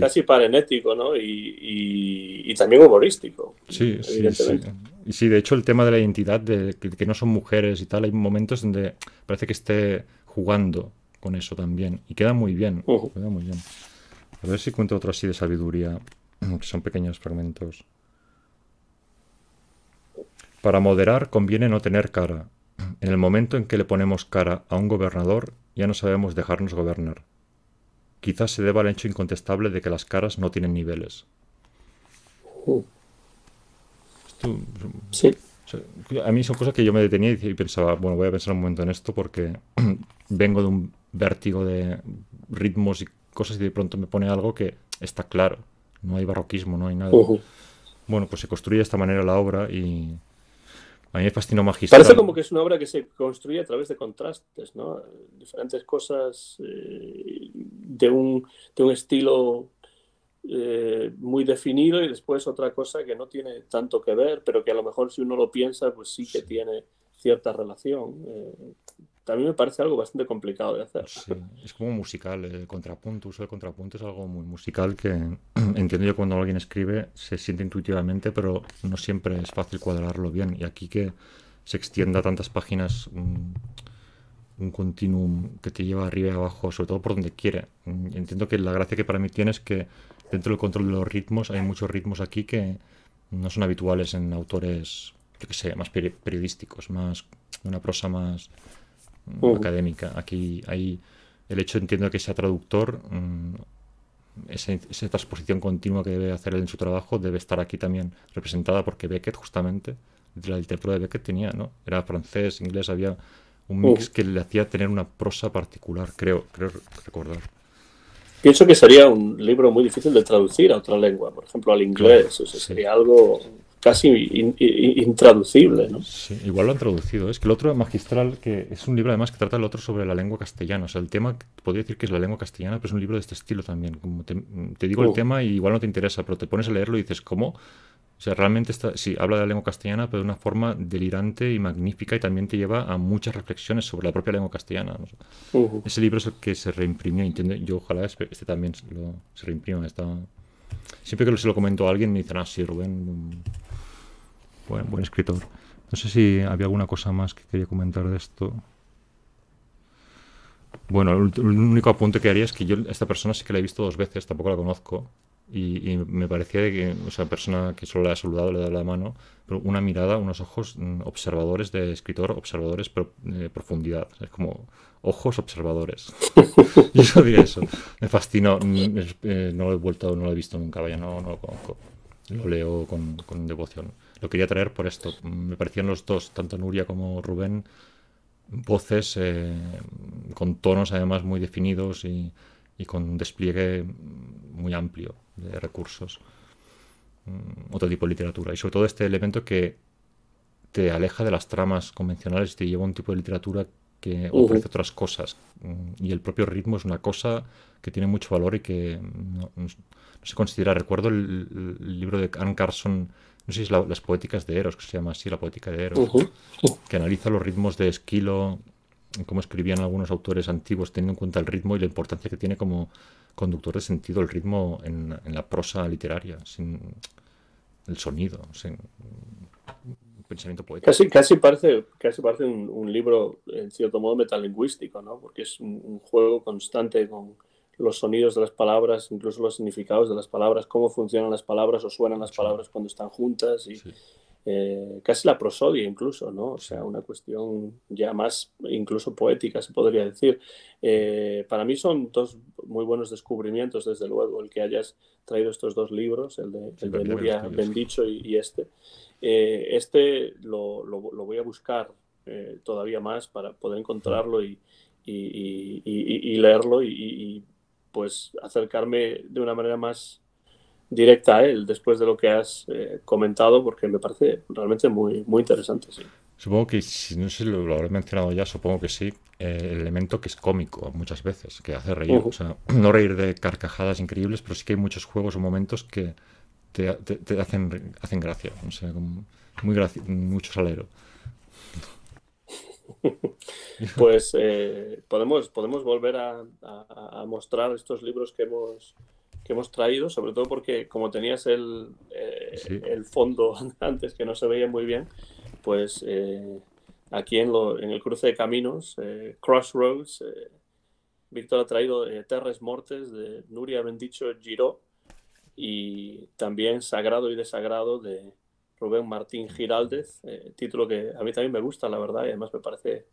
casi parenético, ¿no? Y, también humorístico. Sí, sí, sí. de hecho el tema de la identidad, de que, no son mujeres y tal, hay momentos donde parece que esté jugando con eso también. Y queda muy bien. Queda muy bien. A ver si cuento otro así de sabiduría, que son pequeños fragmentos. Para moderar conviene no tener cara. En el momento en que le ponemos cara a un gobernador, ya no sabemos dejarnos gobernar. Quizás se deba al hecho incontestable de que las caras no tienen niveles. a mí son cosas que yo me detenía y, pensaba, bueno, voy a pensar un momento en esto porque vengo de un vértigo de ritmos y cosas y de pronto me pone algo que está claro. No hay barroquismo, no hay nada. Bueno, pues se construye de esta manera la obra y, me Parece como que es una obra que se construye a través de contrastes, ¿no? Diferentes cosas eh, de, un, de un estilo eh, muy definido y después otra cosa que no tiene tanto que ver, pero que a lo mejor si uno lo piensa, pues sí que tiene cierta relación. Eh, también me parece algo bastante complicado de hacer. Sí, es como musical, el contrapunto, uso del contrapunto es algo muy musical que entiendo yo cuando alguien escribe se siente intuitivamente, pero no siempre es fácil cuadrarlo bien. Y aquí que se extienda tantas páginas, un, continuum que te lleva arriba y abajo, sobre todo por donde quiere. Mm, entiendo que la gracia que para mí tiene es que dentro del control de los ritmos hay muchos ritmos aquí que no son habituales en autores, yo que sé, más periodísticos, más una prosa más académica. Aquí hay el hecho, entiendo que sea traductor, mm, esa, transposición continua que debe hacer él en su trabajo debe estar aquí también representada porque Beckett justamente, la literatura de Beckett tenía, ¿no? Era francés, inglés, había un mix que le hacía tener una prosa particular, creo, creo recordar. Pienso que sería un libro muy difícil de traducir a otra lengua, por ejemplo al inglés, sería algo casi intraducible. ¿no? Sí, igual lo han traducido. Es que el otro magistral, que es un libro además que trata el otro sobre la lengua castellana. O sea, el tema, podría decir que es la lengua castellana, pero es un libro de este estilo también. Como te, digo el tema y igual no te interesa, pero te pones a leerlo y dices, ¿cómo? O sea, realmente está, sí, habla de la lengua castellana, pero de una forma delirante y magnífica y también te lleva a muchas reflexiones sobre la propia lengua castellana. Ese libro es el que se reimprimió, yo ojalá este también se, lo, reimprima. Está... Siempre que se lo comento a alguien me dicen, ah, sí, Rubén, Buen, buen escritor. No sé si había alguna cosa más que quería comentar de esto. Bueno, el, único apunte que haría es que yo esta persona sí que la he visto dos veces, tampoco la conozco. Y, me parecía que, o sea, persona que solo la ha saludado, le dado la mano, pero una mirada, unos ojos mm, observadores de escritor, observadores, pero profundidad. Es como ojos observadores. Yo eso diría eso. Me fascinó. Mm, eh, no lo he vuelto, no lo he visto nunca, vaya, no, no lo conozco. Lo leo con devoción. Lo quería traer por esto. Me parecían los dos, tanto Nuria como Rubén, voces eh, con tonos además muy definidos y, con despliegue muy amplio de recursos. Mm, otro tipo de literatura. Y sobre todo este elemento que te aleja de las tramas convencionales y te lleva a un tipo de literatura que ofrece otras cosas. Mm, y el propio ritmo es una cosa que tiene mucho valor y que no, se considera. Recuerdo el, el libro de Anne Carson no sé si es las poéticas de Eros, que se llama así, la poética de Eros, que analiza los ritmos de Esquilo, cómo escribían algunos autores antiguos, teniendo en cuenta el ritmo y la importancia que tiene como conductor de sentido el ritmo en, la prosa literaria, sin el sonido, sin pensamiento poético. Casi, parece, casi parece un, libro, en cierto modo, metalingüístico, ¿no? porque es un juego constante con los sonidos de las palabras, incluso los significados de las palabras, cómo funcionan las palabras o suenan las palabras cuando están juntas y eh, casi la prosodia incluso, ¿no? O sea, una cuestión ya más incluso poética, se podría decir. Eh, para mí son dos muy buenos descubrimientos, desde luego, el que hayas traído estos dos libros, el de, Bendicho y, este. Eh, este lo, voy a buscar todavía más para poder encontrarlo y, y leerlo y pues acercarme de una manera más directa a él después de lo que has eh, comentado, porque me parece realmente muy, muy interesante. Supongo que, si no sé lo, habré mencionado ya, supongo que sí, eh, el elemento que es cómico muchas veces, que hace reír. O sea, no reír de carcajadas increíbles, pero sí que hay muchos juegos o momentos que te, hacen, hacen gracia. no sé muy mucho salero. Pues eh, podemos, podemos volver a, mostrar estos libros que hemos, hemos traído, sobre todo porque como tenías el, eh, fondo antes que no se veía muy bien, pues eh, aquí en, lo, en, el cruce de caminos, Crossroads, Víctor ha traído Terres Mortes de Nuria Bendicho Giró y también Sagrado y Desagrado de Rubén Martín Giraldez, eh, título que a mí también me gusta, la verdad, y además me parece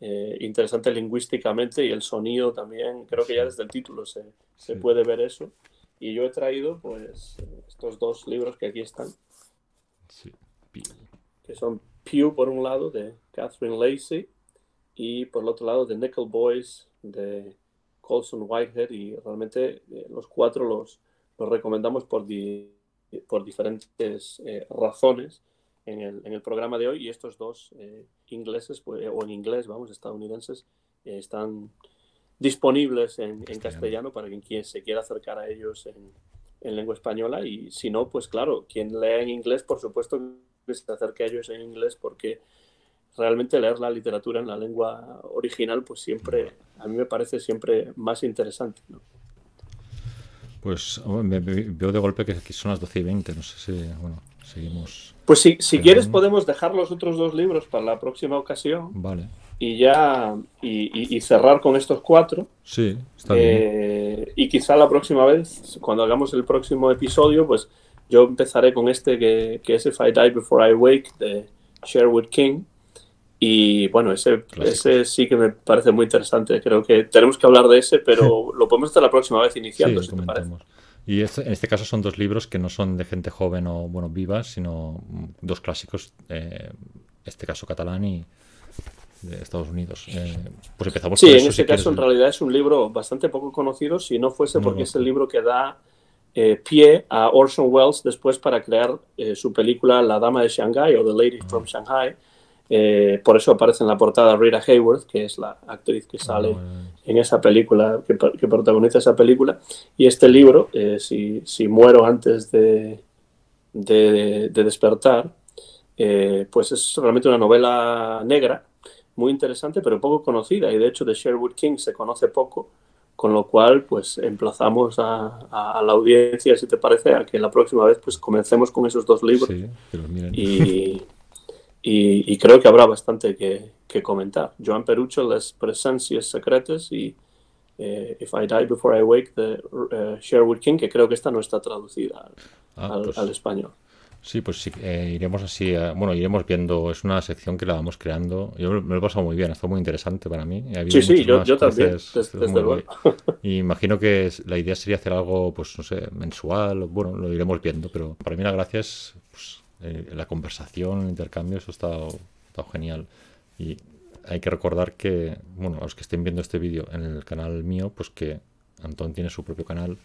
eh, interesante lingüísticamente y el sonido también, creo que ya desde el título se, se puede ver eso. Y yo he traído pues estos dos libros que aquí están, que son Pew por un lado de Catherine Lacey y por el otro lado de Nickel Boys de Colson Whitehead y realmente eh, los cuatro los, los recomendamos por... Di por diferentes eh, razones en el, en el, programa de hoy y estos dos eh, ingleses, pues, eh, o en inglés, vamos, estadounidenses, están disponibles en, castellano para quien, se quiera acercar a ellos en, en, lengua española y si no, pues claro, quien lea en inglés, por supuesto que se acerque a ellos en inglés porque realmente leer la literatura en la lengua original, pues siempre, a mí me parece siempre más interesante. ¿no? Pues veo de golpe que aquí son las 12 y 20, no sé si, bueno, seguimos. Pues si, quieres podemos dejar los otros dos libros para la próxima ocasión. Vale. Y ya, y, cerrar con estos cuatro. Sí, está bien. Eh, y quizá la próxima vez, cuando hagamos el próximo episodio, pues yo empezaré con este que, que es If I Die Before I Wake de Sherwood King. Y bueno, ese, sí que me parece muy interesante. Creo que tenemos que hablar de ese, pero lo podemos hacer la próxima vez iniciando, si parece. Y este, en este caso son dos libros que no son de gente joven o bueno viva, sino mm, dos clásicos, eh, este caso catalán y de Estados Unidos. Eh, pues empezamos Sí, en este caso en realidad es un libro bastante poco conocido, si no fuese porque es el libro que da eh, pie a Orson Welles después para crear eh, su película La Dama de Shanghai o The Lady ah. from Shanghai eh, por eso aparece en la portada Rita Hayworth, que es la actriz que ah, sale en esa película, que, protagoniza esa película. Y este libro, eh, si, muero antes de, de, despertar, eh, pues es realmente una novela negra, muy interesante, pero poco conocida. Y de hecho de Sherwood King se conoce poco, con lo cual pues emplazamos a, la audiencia, si te parece, a que la próxima vez pues comencemos con esos dos libros. Sí, Y... y, creo que habrá bastante que, comentar. Joan Perucho, Las Presencias Secretas y eh, If I Die Before I Wake de eh, Sherwood King, que creo que esta no está traducida al, ah, pues español. Sí, pues sí, eh, iremos así, bueno, iremos viendo, es una sección que la vamos creando. Yo me lo he pasado muy bien, ha estado muy interesante para mí. sí, sí, yo, también, desde, luego. imagino que la idea sería hacer algo, pues no sé, mensual, bueno, lo iremos viendo, pero para mí la gracia es pues, eh, la conversación, el intercambio, eso ha estado, genial. Y hay que recordar que, bueno, a los que estén viendo este vídeo en el canal mío, pues que Antón tiene su propio canal,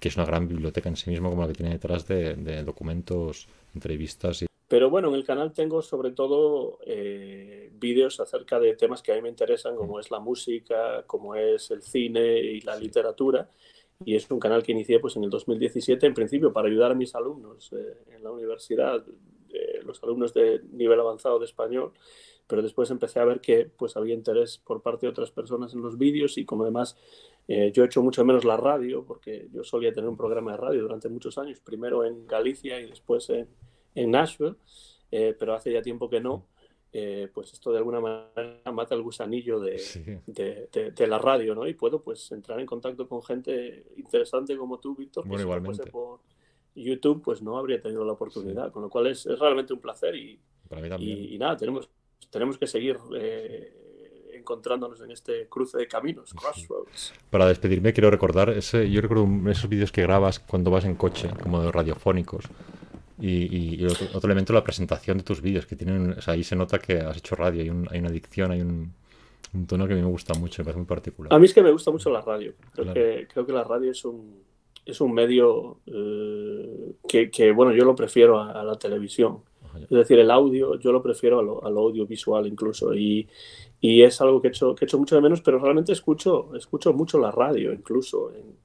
que es una gran biblioteca en sí mismo como la que tiene detrás de, documentos, entrevistas y... Pero bueno, en el canal tengo sobre todo eh, vídeos acerca de temas que a mí me interesan, como mm. es la música, como es el cine y la literatura y es un canal que inicié pues, en el 2017, en principio, para ayudar a mis alumnos eh, en la universidad, los alumnos de nivel avanzado de español, pero después empecé a ver que pues, había interés por parte de otras personas en los vídeos y como además eh, yo he hecho mucho menos la radio, porque yo solía tener un programa de radio durante muchos años, primero en Galicia y después en, en Nashville, eh, pero hace ya tiempo que no. Eh, pues esto de alguna manera mata el gusanillo de, la radio, ¿no? Y puedo pues entrar en contacto con gente interesante como tú, Víctor, bueno, que igualmente. por YouTube pues no habría tenido la oportunidad, con lo cual es, realmente un placer y, y, nada, tenemos, tenemos que seguir eh, encontrándonos en este cruce de caminos, crossroads. Para despedirme quiero recordar, ese, yo recuerdo esos vídeos que grabas cuando vas en coche, como de radiofónicos. Y, otro, elemento, la presentación de tus vídeos, que tienen, ahí se nota que has hecho radio, hay, hay una adicción, hay un, tono que a mí me gusta mucho, me parece muy particular. A mí es que me gusta mucho la radio. Creo, que, creo que la radio es un, es un medio eh, que, bueno, yo lo prefiero a, la televisión. es decir, el audio, yo lo prefiero al lo, audiovisual incluso. Y, y, es algo que he hecho, que he hecho mucho de menos, pero realmente escucho, escucho mucho la radio, incluso en,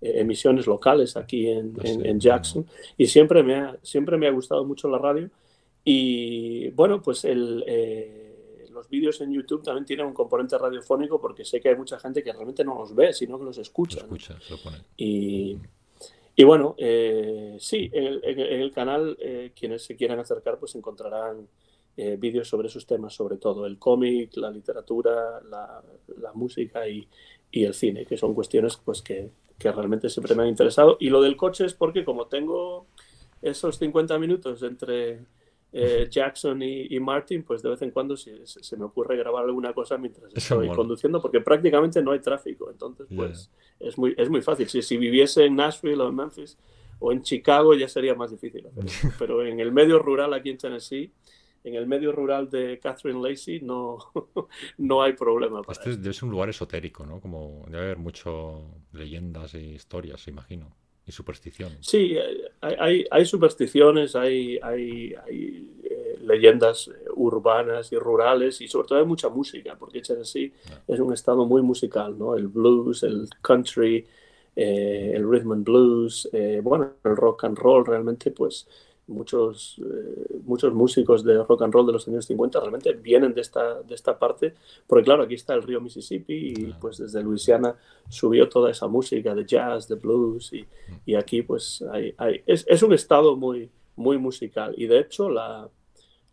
eh, emisiones locales aquí ah, en, Jackson. Y siempre me, ha, siempre me ha gustado mucho la radio. Y bueno, pues eh, los vídeos en YouTube también tienen un componente radiofónico porque sé que hay mucha gente que realmente no los ve, sino que los escucha. Y, mm. y, bueno, eh, sí, en el, canal quienes se quieran acercar pues encontrarán vídeos sobre esos temas, sobre todo el cómic, la literatura, la, la música y, y el cine, que son cuestiones pues que, que realmente siempre me han interesado. Y lo del coche es porque como tengo esos 50 minutos entre eh, Jackson y, Martin, pues de vez en cuando se, se me ocurre grabar alguna cosa mientras estoy conduciendo, porque prácticamente no hay tráfico. Entonces, pues es, muy, es muy fácil. Si, si viviese en Nashville o en Memphis o en Chicago ya sería más difícil Pero en el medio rural aquí en Tennessee en el medio rural de Catherine Lacey no, no hay problema. este es, debe ser un lugar esotérico, ¿no? Como debe haber mucho leyendas y e historias, imagino, y supersticiones. Sí, eh, hay, hay, supersticiones, hay, hay, eh, leyendas eh, urbanas y rurales, y sobre todo hay mucha música, porque Tennessee es un estado muy musical, ¿no? El blues, el country, el rhythm and blues, bueno, el rock and roll realmente, pues muchos, eh, muchos músicos de rock and roll de los años 50 realmente vienen de esta, de esta parte, porque claro, aquí está el río Mississippi y pues desde Luisiana subió toda esa música de jazz, de blues y, mm. aquí pues hay, es, un estado muy, muy musical y de hecho la,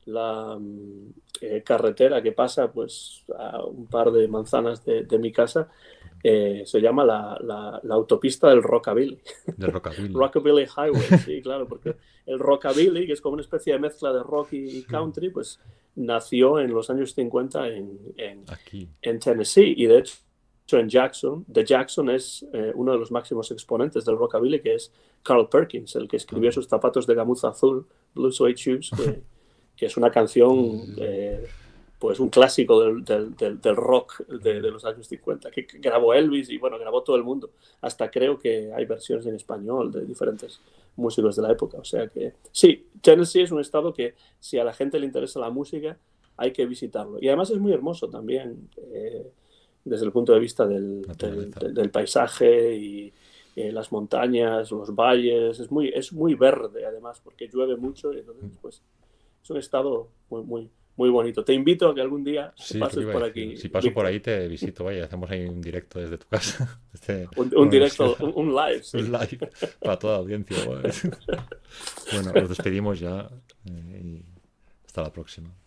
la mm, eh, carretera que pasa pues a un par de manzanas de, de mi casa eh, se llama la, la, autopista del rockabilly. rockabilly. Highway, sí, claro, porque el rockabilly, que es como una especie de mezcla de rock y country, pues nació en los años 50 en, en, Tennessee y de hecho en Jackson. De Jackson es eh, uno de los máximos exponentes del rockabilly, que es Carl Perkins, el que escribió ah. sus zapatos de gamuza azul, Blue Suede Shoes, que, es una canción mm. eh, es pues, un clásico del, del, del, rock de, los años 50, que grabó Elvis y bueno, grabó todo el mundo. Hasta creo que hay versiones en español de diferentes músicos de la época. O sea que sí, Tennessee es un estado que si a la gente le interesa la música, hay que visitarlo. Y además es muy hermoso también eh, desde el punto de vista del, del paisaje y, eh, las montañas, los valles, es muy, es muy verde además, porque llueve mucho y entonces mm. pues es un estado muy, muy, muy bonito. Te invito a que algún día pases por aquí. Si paso por ahí te visito, vaya, hacemos ahí un directo desde tu casa. Este, un, directo, un, live. Un live para toda la audiencia. Bueno, nos despedimos ya eh, y hasta la próxima.